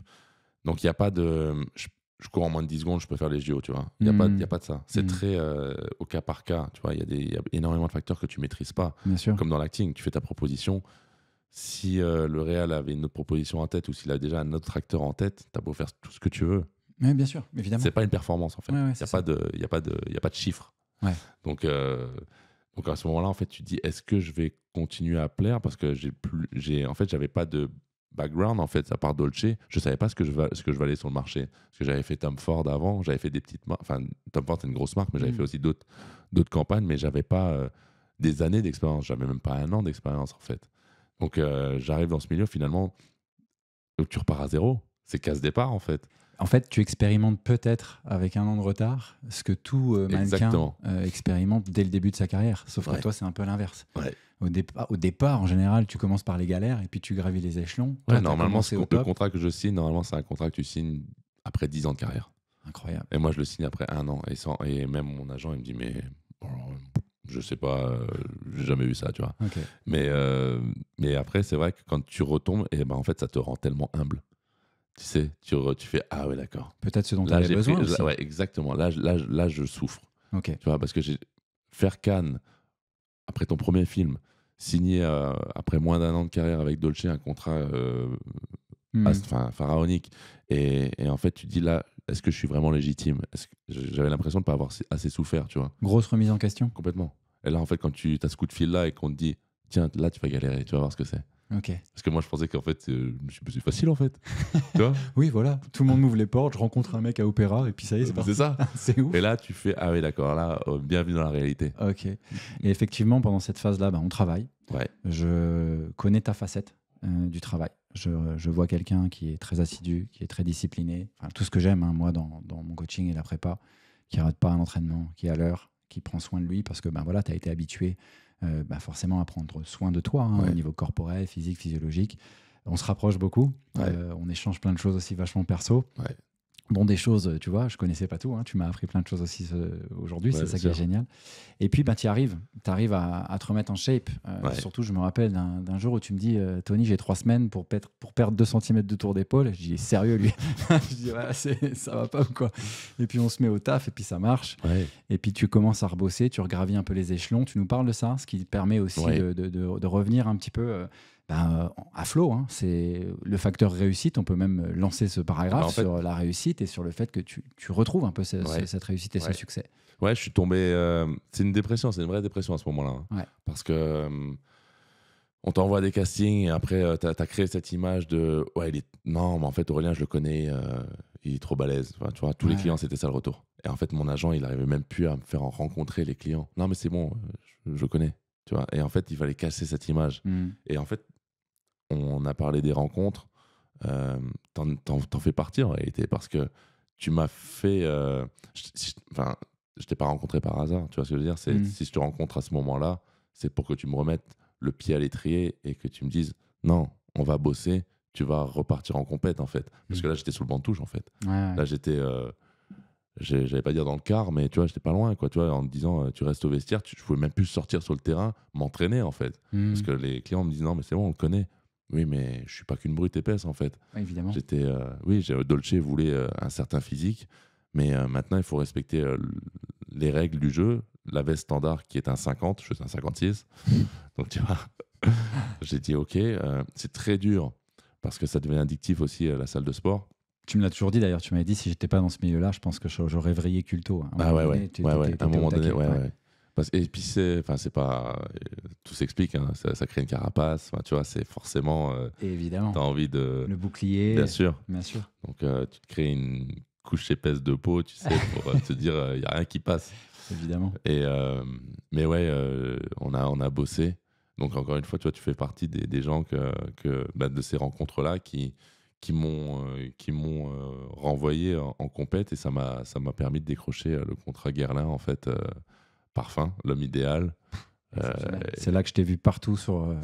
Donc, il n'y a pas de je cours en moins de 10 secondes, je peux faire les JO, tu vois. Il n'y a, y a, pas de mm. ça. C'est mm. très euh, au cas par cas, tu vois. Il y, y, a énormément de facteurs que tu maîtrises pas. Comme dans l'acting, tu fais ta proposition. Si euh, le Real avait une autre proposition en tête ou s'il a déjà un autre acteur en tête, tu as beau faire tout ce que tu veux. Oui, bien sûr, évidemment. C'est pas une performance, en fait. Il n'y a, pas de, y a, y a pas de chiffre. Donc, euh, donc à ce moment-là, en fait, tu dis, est-ce que je vais continuer à plaire Parce que j'ai plus, j'ai, en fait, j'avais pas de background en fait, ça part Dolce, je savais pas ce que je, ce que je valais sur le marché. Parce que j'avais fait Tom Ford avant, j'avais fait des petites marques, enfin Tom Ford c'est une grosse marque, mais j'avais mm. fait aussi d'autres campagnes, mais j'avais pas euh, des années d'expérience, j'avais même pas un an d'expérience en fait. Donc euh, j'arrive dans ce milieu finalement, où tu repars à zéro, c'est casse départ en fait. En fait, tu expérimentes peut-être avec un an de retard ce que tout euh, mannequin euh, expérimente dès le début de sa carrière. Sauf que toi, c'est un peu l'inverse. Au, départ, en général, tu commences par les galères et puis tu gravis les échelons. normalement, c'est le contrat que je signe. Normalement, c'est un contrat que tu signes après dix ans de carrière. Incroyable. Et moi, je le signe après un an. Et, même mon agent, il me dit Mais euh, je sais pas, j'ai jamais vu ça, tu vois. Mais, mais après, c'est vrai que quand tu retombes, et eh ben, en fait, ça te rend tellement humble. Tu sais, tu, tu fais Ah ouais, d'accord. Peut-être ce dont tu as besoin. Pris, exactement. Là, là, là, je souffre. Tu vois, parce que faire Cannes après ton premier film, signer euh, après moins d'un an de carrière avec Dolce un contrat euh, hmm. pharaonique. Et, et, en fait, tu te dis là, est-ce que je suis vraiment légitime J'avais l'impression de ne pas avoir assez souffert, tu vois. Grosse remise en question. Complètement. Et là, en fait, quand tu as ce coup de fil là et qu'on te dit, tiens, là, tu vas galérer, tu vas voir ce que c'est. Ok. Parce que moi, je pensais qu'en fait, euh, plus facile en fait. (laughs) oui, voilà. Tout le monde m'ouvre les portes, je rencontre un mec à Opéra et puis ça y est, c'est parti. C'est ça. (laughs) c'est ouf. Et là, tu fais ah oui, d'accord. Là, euh, bienvenue dans la réalité. Ok. Et effectivement, pendant cette phase-là, bah, on travaille. Ouais. Je connais ta facette euh, du travail. Je, je vois quelqu'un qui est très assidu, qui est très discipliné. tout ce que j'aime, hein, moi, dans, mon coaching et la prépa, qui arrête pas un entraînement, qui est à l'heure, qui prend soin de lui parce que ben voilà, tu as été habitué euh, bah, forcément à prendre soin de toi hein, au niveau corporel, physique, physiologique. On se rapproche beaucoup, euh, on échange plein de choses aussi vachement perso. Bon, des choses, tu vois, je connaissais pas tout. Hein. tu m'as appris plein de choses aussi aujourd'hui, c'est ça qui est génial. Et puis, bah, tu arrives, tu arrives à, te remettre en shape. Euh, surtout, je me rappelle d'un jour où tu me dis, euh, Tony, j'ai trois semaines pour, perdre, pour perdre 2 cm de tour d'épaule. Je dis, sérieux, lui (laughs) Je dis, ça ça va pas ou quoi Et puis, on se met au taf et puis ça marche. Et puis, tu commences à rebosser, tu regravis un peu les échelons. Tu nous parles de ça, ce qui permet aussi de, revenir un petit peu. Euh, ben, euh, à flot. Hein, c'est le facteur réussite. On peut même lancer ce paragraphe bah, sur la réussite et sur le fait que tu, retrouves un peu cette réussite et ce succès. Ouais, je suis tombé. Euh, c'est une dépression, c'est une vraie dépression à ce moment-là. Hein. Parce que. Euh, on t'envoie des castings et après, t'as tu as, créé cette image de ouais, il est... non, mais en fait, Aurélien, je le connais, il est trop balèze. tu vois, tous les clients, c'était ça le retour. Et en fait, mon agent, il n'arrivait même plus à me faire rencontrer les clients. Non, mais c'est bon, je, connais. Tu vois, et en fait, il fallait casser cette image. Mmh. Et en fait, on a parlé des rencontres, euh, t'en fais partir en réalité parce que tu m'as fait. Euh, enfin, je t'ai pas rencontré par hasard, tu vois ce que je veux dire mmh. Si je te rencontre à ce moment-là, c'est pour que tu me remettes le pied à l'étrier et que tu me dises non, on va bosser, tu vas repartir en compète en fait. Parce mmh. que là, j'étais sous le banc de touche en fait. Là, j'étais. Euh, j'avais j'allais pas dire dans le car mais tu vois, j'étais pas loin, quoi. Tu vois, en me disant, tu restes au vestiaire, tu, je pouvais même plus sortir sur le terrain, m'entraîner, en fait. Mmh. Parce que les clients me disent, non, mais c'est bon, on le connaît. Oui, mais je suis pas qu'une brute épaisse en fait. Évidemment. J'étais, euh, oui, Dolce voulait euh, un certain physique, mais euh, maintenant il faut respecter les règles du jeu. La veste standard qui est un 50, je suis un 56. (laughs) Donc tu vois, (laughs) j'ai dit ok, c'est très dur parce que ça devient addictif aussi la salle de sport. Tu me l'as toujours dit d'ailleurs, tu m'avais dit si j'étais pas dans ce milieu-là, je pense que j'aurais vrillé culto. Hein. Ah ouais, ouais, à un moment donné, et puis, c'est pas. Euh, tout s'explique, hein. ça, crée une carapace, tu vois, c'est forcément. Euh, Évidemment. Tu envie de. Le bouclier. Bien sûr. Bien sûr. Donc, euh, tu te crées une couche épaisse de peau, tu sais, pour te dire, il n'y a rien qui passe. Évidemment. Et, mais ouais, on, a, on a bossé. Donc, encore une fois, tu tu fais partie des, gens que, que bah, de ces rencontres-là qui qui m'ont qui m'ont renvoyé en, en, compète et ça m'a ça m'a permis de décrocher le contrat Guerlain en fait Parfum, l'homme idéal. Euh, c'est là que je t'ai vu partout sur, euh,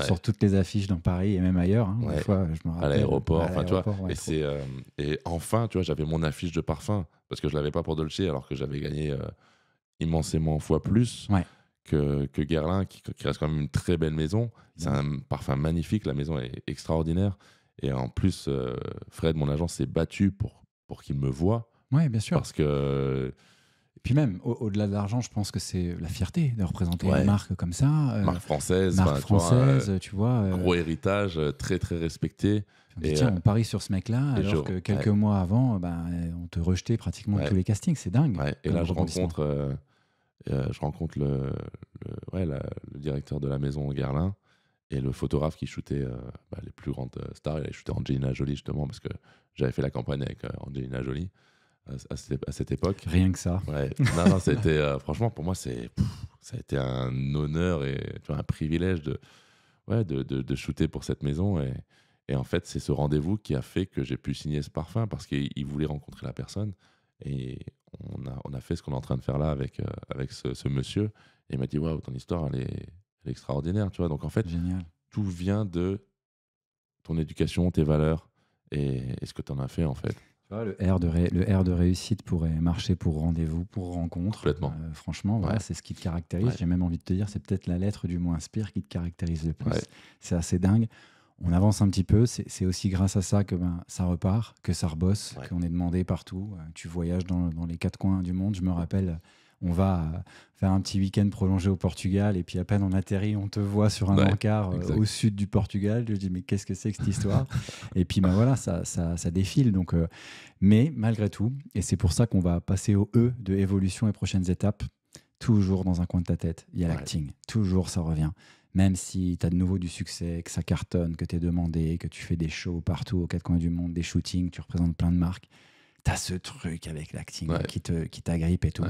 sur toutes les affiches dans Paris et même ailleurs. Hein. fois, je me rappelle, à l'aéroport, enfin, et, c'est, euh, et enfin, tu vois, j'avais mon affiche de parfum parce que je ne l'avais pas pour Dolce alors que j'avais gagné immensément fois plus que, que Guerlain qui, reste quand même une très belle maison. C'est un parfum magnifique, la maison est extraordinaire. Et en plus, Fred, mon agent, s'est battu pour, pour qu'il me voie. Oui, bien sûr. Parce que et puis même, au-delà de l'argent, je pense que c'est la fierté de représenter une marque comme ça. Euh, marque française. française, tu vois. Euh, euh. gros héritage, très très respecté. On et tiens, on parie sur ce mec-là, alors que quelques mois avant, bah, on te rejetait pratiquement tous les castings, c'est dingue. Et là, je rencontre, je rencontre le, le, le, directeur de la maison Garlin et le photographe qui shootait bah, les plus grandes stars. Il a shooté Angelina Jolie justement, parce que j'avais fait la campagne avec Angelina Jolie à, cette époque. Rien que ça. Non, non, c'était, euh, franchement, pour moi, c'est, ça a été un honneur et tu un privilège de, ouais, de, shooter pour cette maison. Et, et, en fait, c'est ce rendez-vous qui a fait que j'ai pu signer ce parfum parce qu'il voulait rencontrer la personne. Et on a, on a fait ce qu'on est en train de faire là avec, euh, avec ce, monsieur. Et il m'a dit Waouh, ton histoire, elle est, extraordinaire. Tu vois Donc en fait, Génial. tout vient de ton éducation, tes valeurs et, et ce que tu en as fait en fait le, R de le de réussite pourrait marcher pour rendez-vous, pour rencontre. Euh, franchement, c'est ce qui te caractérise. J'ai même envie de te dire, c'est peut-être la lettre du mot inspire qui te caractérise le plus. C'est assez dingue. On avance un petit peu. C'est aussi grâce à ça que ben, ça repart, que ça rebosse, qu'on est demandé partout. Euh, tu voyages dans, dans, les quatre coins du monde. Je me rappelle on va euh, faire un petit week-end prolongé au Portugal et puis à peine on atterrit, on te voit sur un bancard euh, au sud du Portugal. Je dis mais qu'est-ce que c'est que cette histoire (laughs) Et puis bah voilà, ça, ça, ça défile. Donc, euh, mais malgré tout, et c'est pour ça qu'on va passer au E de évolution et prochaines étapes. Toujours dans un coin de ta tête, il y a l'acting. Toujours ça revient même si tu as de nouveau du succès, que ça cartonne, que tu es demandé, que tu fais des shows partout aux quatre coins du monde, des shootings, tu représentes plein de marques, tu as ce truc avec l'acting qui, te, qui t'agrippe et tout.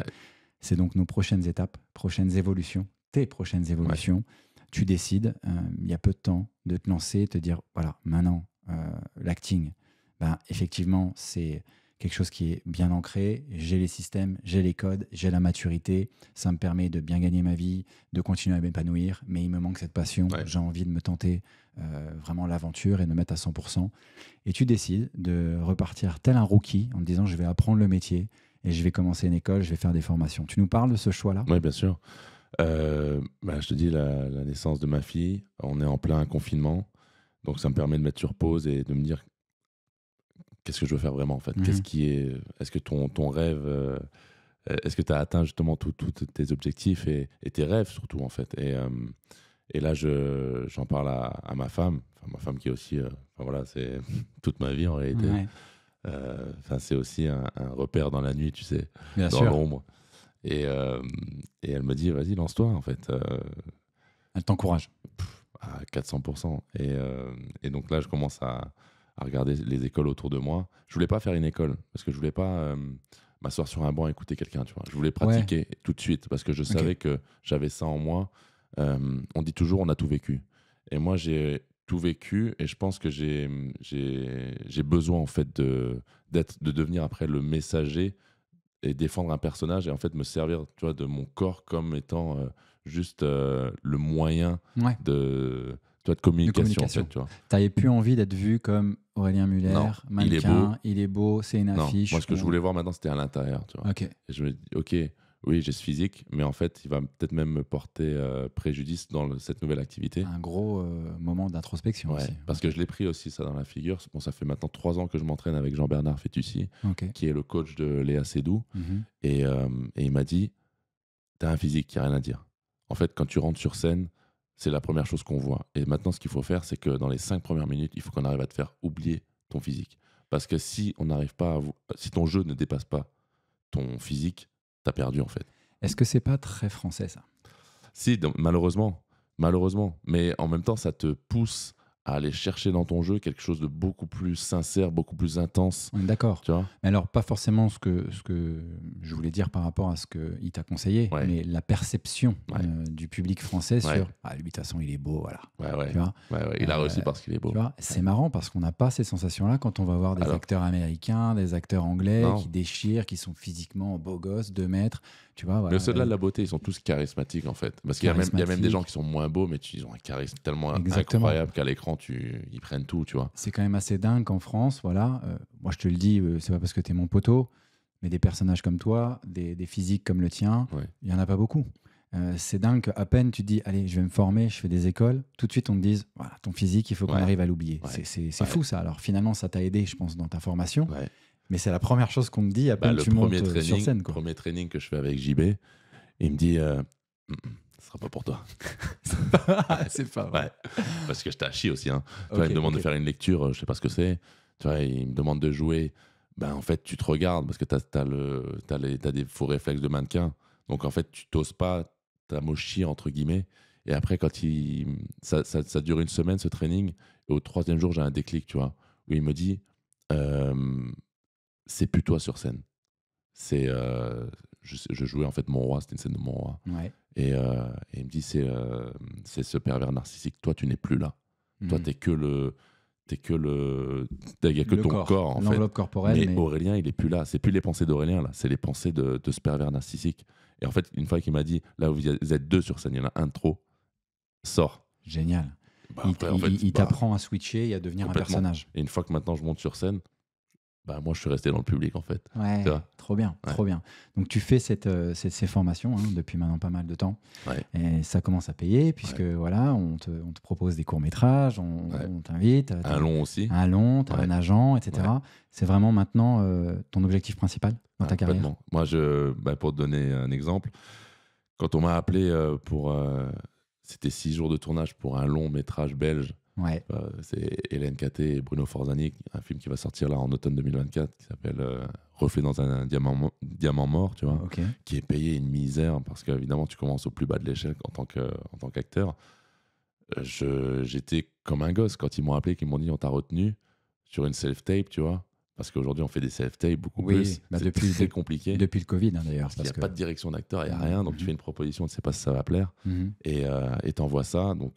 C'est donc nos prochaines étapes, prochaines évolutions, tes prochaines évolutions. Tu décides, euh, il y a peu de temps, de te lancer, te dire, voilà, maintenant, euh, l'acting, ben, effectivement, c'est quelque chose qui est bien ancré. J'ai les systèmes, j'ai les codes, j'ai la maturité. Ça me permet de bien gagner ma vie, de continuer à m'épanouir. Mais il me manque cette passion. J'ai envie de me tenter euh, vraiment l'aventure et de me mettre à 100%. Et tu décides de repartir tel un rookie en te disant je vais apprendre le métier, et je vais commencer une école, je vais faire des formations. Tu nous parles de ce choix-là Oui, bien sûr. Euh, bah, je te dis, la, naissance de ma fille, on est en plein confinement, donc ça me permet de mettre sur pause et de me dire qu'est-ce que je veux faire vraiment en fait. Qu'est-ce mhm. qui est Est-ce que ton, ton rêve euh, Est-ce que tu as atteint justement tous tes objectifs et, tes rêves surtout en fait Et, euh, et là, j'en parle à, ma femme, enfin, ma femme qui est aussi, voilà, c'est (laughs) toute ma vie en réalité. Euh, enfin, c'est aussi un, repère dans la nuit, tu sais, dans l'ombre. Et, euh, et, elle me dit, vas-y, lance-toi, en fait. Euh. elle t'encourage. À 400%. Et, et donc là, je commence à, à regarder les écoles autour de moi. Je voulais pas faire une école parce que je voulais pas m'asseoir sur un banc et écouter quelqu'un, tu vois. Je voulais pratiquer tout de suite parce que je savais que j'avais ça en moi. on dit toujours on a tout vécu. Et moi j'ai tout vécu et je pense que j'ai besoin en fait de, de devenir après le messager et défendre un personnage et en fait me servir tu vois, de mon corps comme étant euh, juste euh, le moyen de, tu de communication. En fait, tu n'avais avais plus envie d'être vu comme Aurélien Muller, mannequin, il est beau, il est beau c'est une affiche. moi, ce que je voulais voir maintenant, c'était à l'intérieur. Tu vois. je me ok, oui, j'ai ce physique, mais en fait, il va peut-être même me porter euh, préjudice dans cette nouvelle activité. Un gros euh, moment d'introspection aussi. Hein. Parce que je l'ai pris aussi ça dans la figure. Bon, ça fait maintenant trois ans que je m'entraîne avec Jean-Bernard Fetussi, qui est le coach de Léa Seydoux. Mhm. Euh, et, il m'a dit, t'as un physique qui a rien à dire. En fait, quand tu rentres sur scène, c'est la première chose qu'on voit. Et maintenant, ce qu'il faut faire, c'est que dans les cinq premières minutes, il faut qu'on arrive à te faire oublier ton physique. Parce que si on n'arrive pas Si ton jeu ne dépasse pas ton physique, perdu en fait. Est-ce que c'est pas très français ça Si, malheureusement, malheureusement. Mais en même temps, ça te pousse à aller chercher dans ton jeu quelque chose de beaucoup plus sincère, beaucoup plus intense. D'accord. Tu vois mais alors, pas forcément ce que, ce que je voulais dire par rapport à ce qu'il t'a conseillé, mais la perception euh, du public français sur Ah, lui, de toute façon, il est beau, voilà. Tu vois il a euh, réussi parce qu'il est beau. C'est marrant parce qu'on n'a pas ces sensations-là quand on va voir des acteurs américains, des acteurs anglais qui déchirent, qui sont physiquement beaux gosses, deux mètres. Tu vois, voilà. Mais euh, la beauté, ils sont tous charismatiques en fait. Parce qu'il y, y, a même des gens qui sont moins beaux, mais ils ont un charisme tellement incroyable qu'à l'écran, ils prennent tout, tu vois. C'est quand même assez dingue qu'en France, voilà. Euh, moi, je te le dis, euh, c'est pas parce que tu es mon poteau, mais des personnages comme toi, des, des physiques comme le tien, il n'y y en a pas beaucoup. c'est dingue qu'à peine tu te dis, allez, je vais me former, je fais des écoles, tout de suite on te dise, voilà, ton physique, il faut qu'on arrive à l'oublier. C'est fou ça. Alors finalement, ça t'a aidé, je pense, dans ta formation. Mais c'est la première chose qu'on me dit après bah, que tu montes euh, sur scène. Le premier training que je fais avec JB, il me dit Ce euh, mm, mm, ce sera pas pour toi. (laughs) Ah, c'est pas vrai. Ouais. Parce que je t'ai chier aussi. Hein. Tu vois, il me demande de faire une lecture, euh, je sais pas ce que c'est. Tu vois, il me demande de jouer. Ben, en fait, tu te regardes parce que tu as, as, as, as, des faux réflexes de mannequin. Donc, en fait, tu t'oses pas mochi entre guillemets. Et après, quand il. Ça, ça, dure une semaine, ce training. Et au troisième jour, j'ai un déclic, tu vois, où il me dit. Euh, c'est plus toi sur scène. C'est, euh, je, jouais en fait Mon Roi, c'était une scène de Mon Roi. Euh, et, il me dit c'est, euh, c'est ce pervers narcissique, toi tu n'es plus là. Toi mhm. tu es que le. T'es que le. Il n'y a que ton corps, corporelle. Mais, Aurélien, il est plus là. C'est plus les pensées d'Aurélien, là. C'est les pensées de, de ce pervers narcissique. Et en fait, une fois qu'il m'a dit, là, vous êtes deux sur scène, il y en a un trop, sort. Génial. Bah, il, bah t'apprend à switcher et à devenir un personnage. Et une fois que maintenant je monte sur scène, bah, moi, je suis resté dans le public, en fait. Ouais, trop bien, trop bien. Donc, tu fais cette, euh, ces formations hein, depuis maintenant pas mal de temps. Et ça commence à payer, puisque voilà, on te, on te, propose des courts-métrages, on, t'invite. Euh, un long aussi. Un long, tu un agent, etc. C'est vraiment maintenant euh, ton objectif principal dans ta carrière Moi, je, bah, pour te donner un exemple, quand on m'a appelé pour. C'était six jours de tournage pour un long métrage belge euh, c'est Hélène Caté et Bruno Forzani, un film qui va sortir là en automne 2024 qui s'appelle euh, Reflet dans un, diamant, diamant mort, tu vois, qui est payé une misère parce qu'évidemment tu commences au plus bas de l'échelle en tant qu'acteur. Euh, j'étais comme un gosse quand ils m'ont appelé, qu'ils m'ont dit on t'a retenu sur une self-tape, tu vois. Parce qu'aujourd'hui, on fait des self-tapes beaucoup plus. Bah c'est très compliqué. Depuis le Covid, hein, d'ailleurs. Parce, n'y a pas de direction d'acteur, il n'y a mm. rien. Donc, tu mm. fais une proposition, on ne sais pas si ça va plaire. Mm-hmm. Et tu envoies ça. Donc,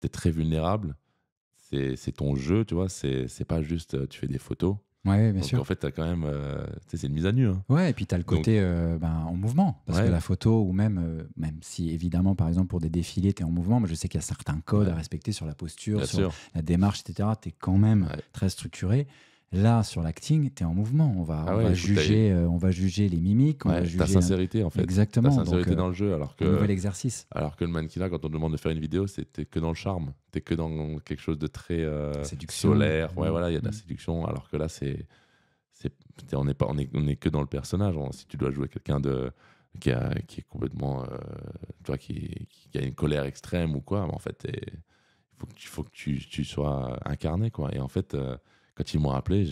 tu es très vulnérable. C'est ton jeu, tu vois. C'est pas juste euh, tu fais des photos. Ouais, bien sûr. En fait, t'as quand même, euh, c'est une mise à nu. Hein. Ouais, et puis tu as le côté euh, ben, en mouvement, parce que la photo ou même, même si évidemment, par exemple pour des défilés, tu es en mouvement, mais je sais qu'il y a certains codes à respecter sur la posture, sur la démarche, etc. Tu es quand même très structuré. Là, sur l'acting, tu es en mouvement. On va, ah juger, euh, on va juger les mimiques. On ta sincérité, en fait. Exactement. Ta sincérité euh, dans le jeu. Alors que, nouvel exercice. Alors que le mannequinat, quand on demande de faire une vidéo, c'était que dans le charme. Tu es que dans quelque chose de très euh, solaire. Ouais, mm. voilà, il y a de la mm. séduction. Alors que là, c'est. on n'est on est, on est que dans le personnage. Si tu dois jouer quelqu'un de. Qui, est complètement. Euh, toi qui, qui, a une colère extrême ou quoi, en fait, il faut que tu, faut que tu, tu sois incarné, quoi. Et en fait, quand ils m'ont appelé,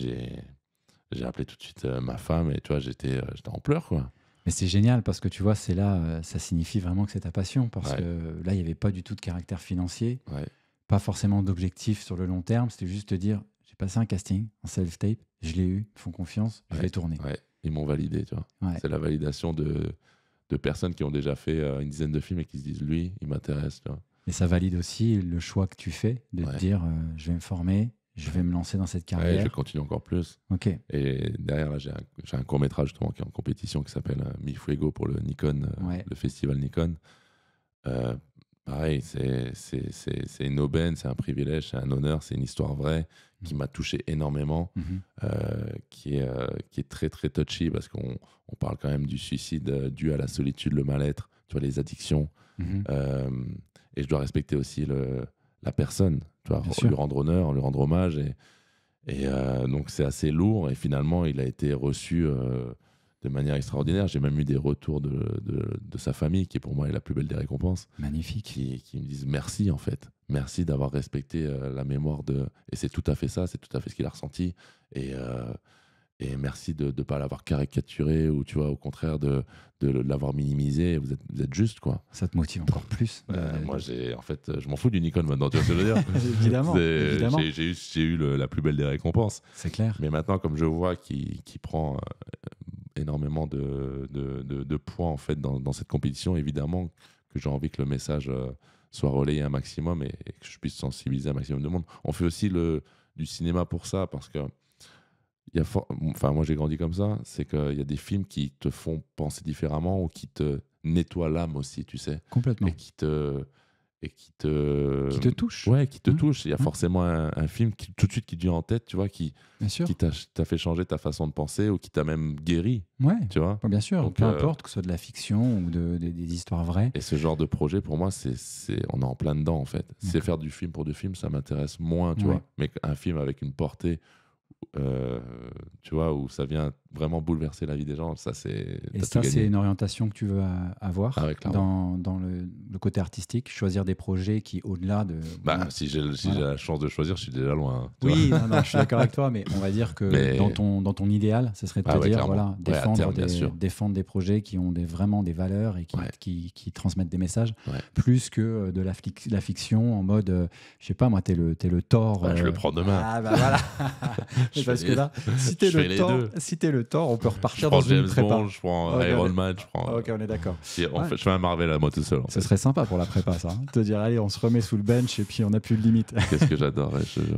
j'ai appelé tout de suite euh, ma femme et tu vois, euh, j'étais en pleurs quoi. Mais c'est génial parce que tu vois, c'est là, euh, ça signifie vraiment que c'est ta passion parce que là, il n'y avait pas du tout de caractère financier, pas forcément d'objectif sur le long terme, c'était juste te dire j'ai passé un casting, un self-tape, je l'ai eu, ils font confiance, je vais tourner. Ils m'ont validé, C'est la validation de, de personnes qui ont déjà fait une dizaine de films et qui se disent lui, il m'intéresse, tu Et ça valide aussi le choix que tu fais de te dire je vais me former, je vais me lancer dans cette carrière. je continue encore plus. Ok. Et derrière, là, j'ai un, court métrage qui est en compétition qui s'appelle euh, Mi Fuego pour le Nikon, euh, le festival Nikon. Euh, pareil, c'est une aubaine, c'est un privilège, c'est un honneur, c'est une histoire vraie qui mm. m'a touché énormément, mhm. qui, est, qui est très très touchy parce qu'on on parle quand même du suicide dû à la solitude, le mal-être, tu vois, les addictions. Mhm. et je dois respecter aussi le, la personne tu lui rendre honneur, lui rendre hommage. Et, et euh, donc c'est assez lourd. Et finalement, il a été reçu euh, de manière extraordinaire. J'ai même eu des retours de, de, sa famille, qui pour moi est la plus belle des récompenses. Magnifique. Qui, me disent merci en fait. Merci d'avoir respecté euh, la mémoire de. Et c'est tout à fait ça, c'est tout à fait ce qu'il a ressenti. Et. Et merci de ne pas l'avoir caricaturé ou, tu vois, au contraire, de, de l'avoir minimisé. Vous êtes, vous êtes juste, quoi. Ça te motive encore plus. Bah, moi, j'ai, en fait, je m'en fous d'une icône maintenant, tu vois ce que je veux dire (laughs) Évidemment. J'ai, eu, eu la plus belle des récompenses. C'est clair. Mais maintenant, comme je vois qui, prend euh, énormément de, de, de, poids, en fait, dans, dans cette compétition, évidemment que j'ai envie que le message euh, soit relayé un maximum et, et que je puisse sensibiliser un maximum de monde. On fait aussi le, du cinéma pour ça, parce que il y a enfin moi j'ai grandi comme ça, c'est qu'il y a des films qui te font penser différemment ou qui te nettoient l'âme aussi, tu sais. Complètement. Et qui te et qui te qui te touche. Ouais, qui te touche. Il y a forcément un, film tout de suite qui te vient en tête, tu vois, qui qui t'a fait changer ta façon de penser ou qui t'a même guéri. Ouais. Tu vois. Bah, bien sûr. peu euh, importe que ce soit de la fiction ou de, des, histoires vraies. Et ce genre de projet, pour moi, c'est on est en plein dedans en fait. C'est faire du film pour du film, ça m'intéresse moins, tu vois. Mais un film avec une portée euh, tu vois, où ça vient vraiment bouleverser la vie des gens. Ça, c'est. Et ça, c'est une orientation que tu veux avoir ah dans, dans le, côté artistique, choisir des projets qui, au-delà de. Bah, si j'ai la chance de choisir, je suis déjà loin. oui, je suis d'accord avec (laughs) toi, mais on va dire que dans, ton, dans ton idéal, ce serait de ah te dire, voilà, défendre, des, défendre des projets qui ont des, vraiment des valeurs et qui, qui, transmettent des messages, plus que euh, de la, la fiction en mode, euh, je sais pas, moi, t'es le, es le tort. Bah, je le prends demain. Ah, bah voilà. (laughs) (laughs) parce que là, si t'es le, temps, si le dans on peut repartir je prends James Bond, je prends Iron Man, je prends. Ok, on est d'accord. je fais un Marvel à moi tout seul. Ce serait sympa pour la prépa, ça. Hein. Te dire, allez, on se remet sous le bench et puis on n'a plus de limite. (laughs) Qu'est-ce que j'adore,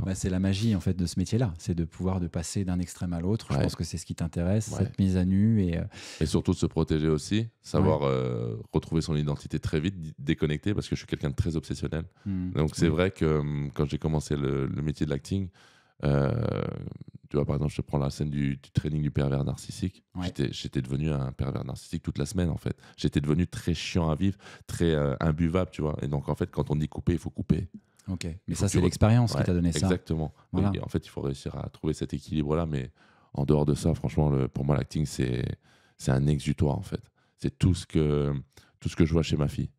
bah, C'est la magie en fait de ce métier-là, c'est de pouvoir de passer d'un extrême à l'autre. Je pense que c'est ce qui t'intéresse, cette mise à nu et. Euh, et surtout de se protéger aussi, savoir euh, retrouver son identité très vite, déconnecter parce que je suis quelqu'un de très obsessionnel. Mmh. Donc c'est vrai que hum, quand j'ai commencé le métier de l'acting. Euh, tu vois, par exemple, je te prends la scène du, training du pervers narcissique. J'étais devenu un pervers narcissique toute la semaine, en fait. J'étais devenu très chiant à vivre, très euh, imbuvable, tu vois. Et donc, en fait, quand on dit couper, il faut couper. Ok. mais ça, c'est l'expérience qui t'a donné ça. Exactement. en fait, il faut réussir à trouver cet équilibre-là. Mais en dehors de ça, franchement, le, pour moi, l'acting, c'est un exutoire, en fait. C'est tout, ce que, tout ce que je vois chez ma fille.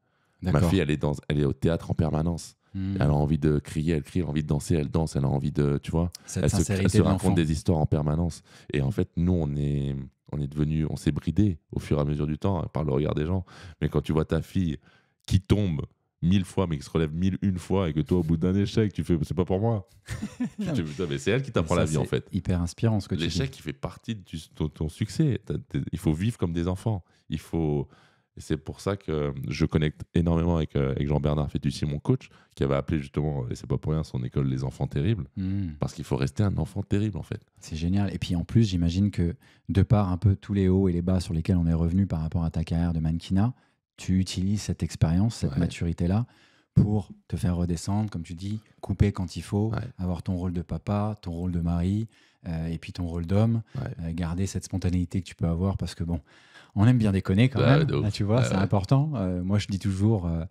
Ma fille, elle est, dans, elle est au théâtre en permanence. Hmm. Elle a envie de crier, elle crie, elle a envie de danser, elle danse, elle a envie de, tu vois, elle se, raconte des histoires en permanence. Et en fait, nous, on est, on est devenu, on s'est bridé au fur et à mesure du temps hein, par le regard des gens. Mais quand tu vois ta fille qui tombe mille fois, mais qui se relève mille une fois, et que toi, au bout d'un échec, tu fais, c'est pas pour moi. (laughs) mais c'est elle qui t'apprend la vie, en fait. Hyper inspirant ce que tu dis. L'échec, il fait partie de ton succès. Il faut vivre comme des enfants. Il faut et c'est pour ça que je connecte énormément avec, euh, Jean-Bernard Fétucci, mon coach, qui avait appelé justement, euh, et c'est pas pour rien, son école Les Enfants Terribles, hmm. parce qu'il faut rester un enfant terrible en fait. C'est génial. Et puis en plus, j'imagine que de par un peu tous les hauts et les bas sur lesquels on est revenu par rapport à ta carrière de mannequinat, tu utilises cette expérience, cette maturité-là pour te faire redescendre, comme tu dis, couper quand il faut, avoir ton rôle de papa, ton rôle de mari, euh, et puis ton rôle d'homme, garder cette spontanéité que tu peux avoir parce que bon, on aime bien déconner quand bah, même. Ah, tu vois, c'est important. Euh, moi, je dis toujours euh,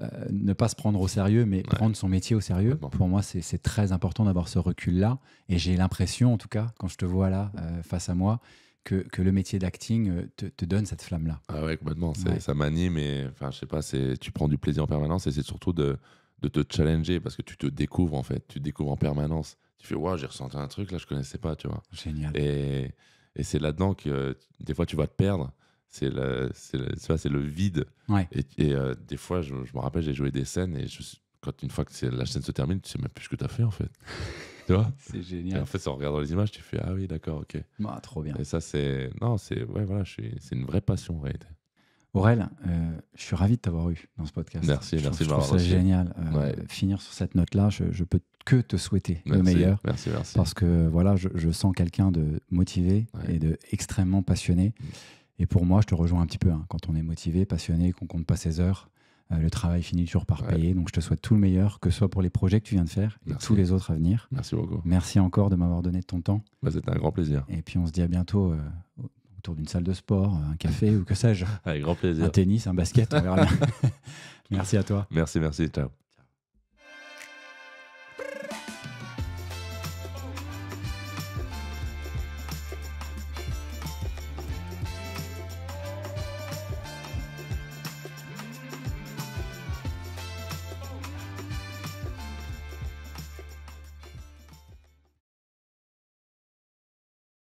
euh, ne pas se prendre au sérieux, mais prendre son métier au sérieux. Pour moi, c'est très important d'avoir ce recul-là. Et j'ai l'impression, en tout cas, quand je te vois là, face à moi, que, que, le métier d'acting te, te, donne cette flamme-là. Ah ouais, complètement. Ça m'anime et enfin, je sais pas, tu prends du plaisir en permanence et c'est surtout de, de, te challenger parce que tu te découvres en fait. Tu découvres en permanence. Tu fais, waouh, j'ai ressenti un truc là, je connaissais pas, tu vois. Génial. Et, et c'est là-dedans que des fois tu vas te perdre c'est le, c'est le vide. Et, euh, des fois, je, me rappelle, j'ai joué des scènes et quand une fois que la scène se termine, tu sais même plus ce que tu as fait en fait. (laughs) tu vois C'est génial. Et en fait, en regardant les images, tu fais Ah oui, d'accord, ok. Bah, trop bien. Et ça, c'est. Non, c'est. Ouais, voilà, c'est une vraie passion en réalité. Euh, je suis ravi de t'avoir eu dans ce podcast. Merci, merci. Trouve, je génial. Euh, finir sur cette note-là, je, je peux que te souhaiter le meilleur. Merci, merci. Parce que voilà, je, sens quelqu'un de motivé et de extrêmement passionné. Mm. Et pour moi, je te rejoins un petit peu. Hein. quand on est motivé, passionné, qu'on compte pas ses heures, euh, le travail finit toujours par payer. Donc, je te souhaite tout le meilleur, que ce soit pour les projets que tu viens de faire et tous les autres à venir. Merci beaucoup. Merci encore de m'avoir donné de ton temps. Bah, c'était un grand plaisir. Et puis, on se dit à bientôt euh, autour d'une salle de sport, euh, un café ou que sais-je. (laughs) Avec grand plaisir. Un tennis, un basket, on verra bien. (laughs) merci à toi. Merci, merci. Ciao.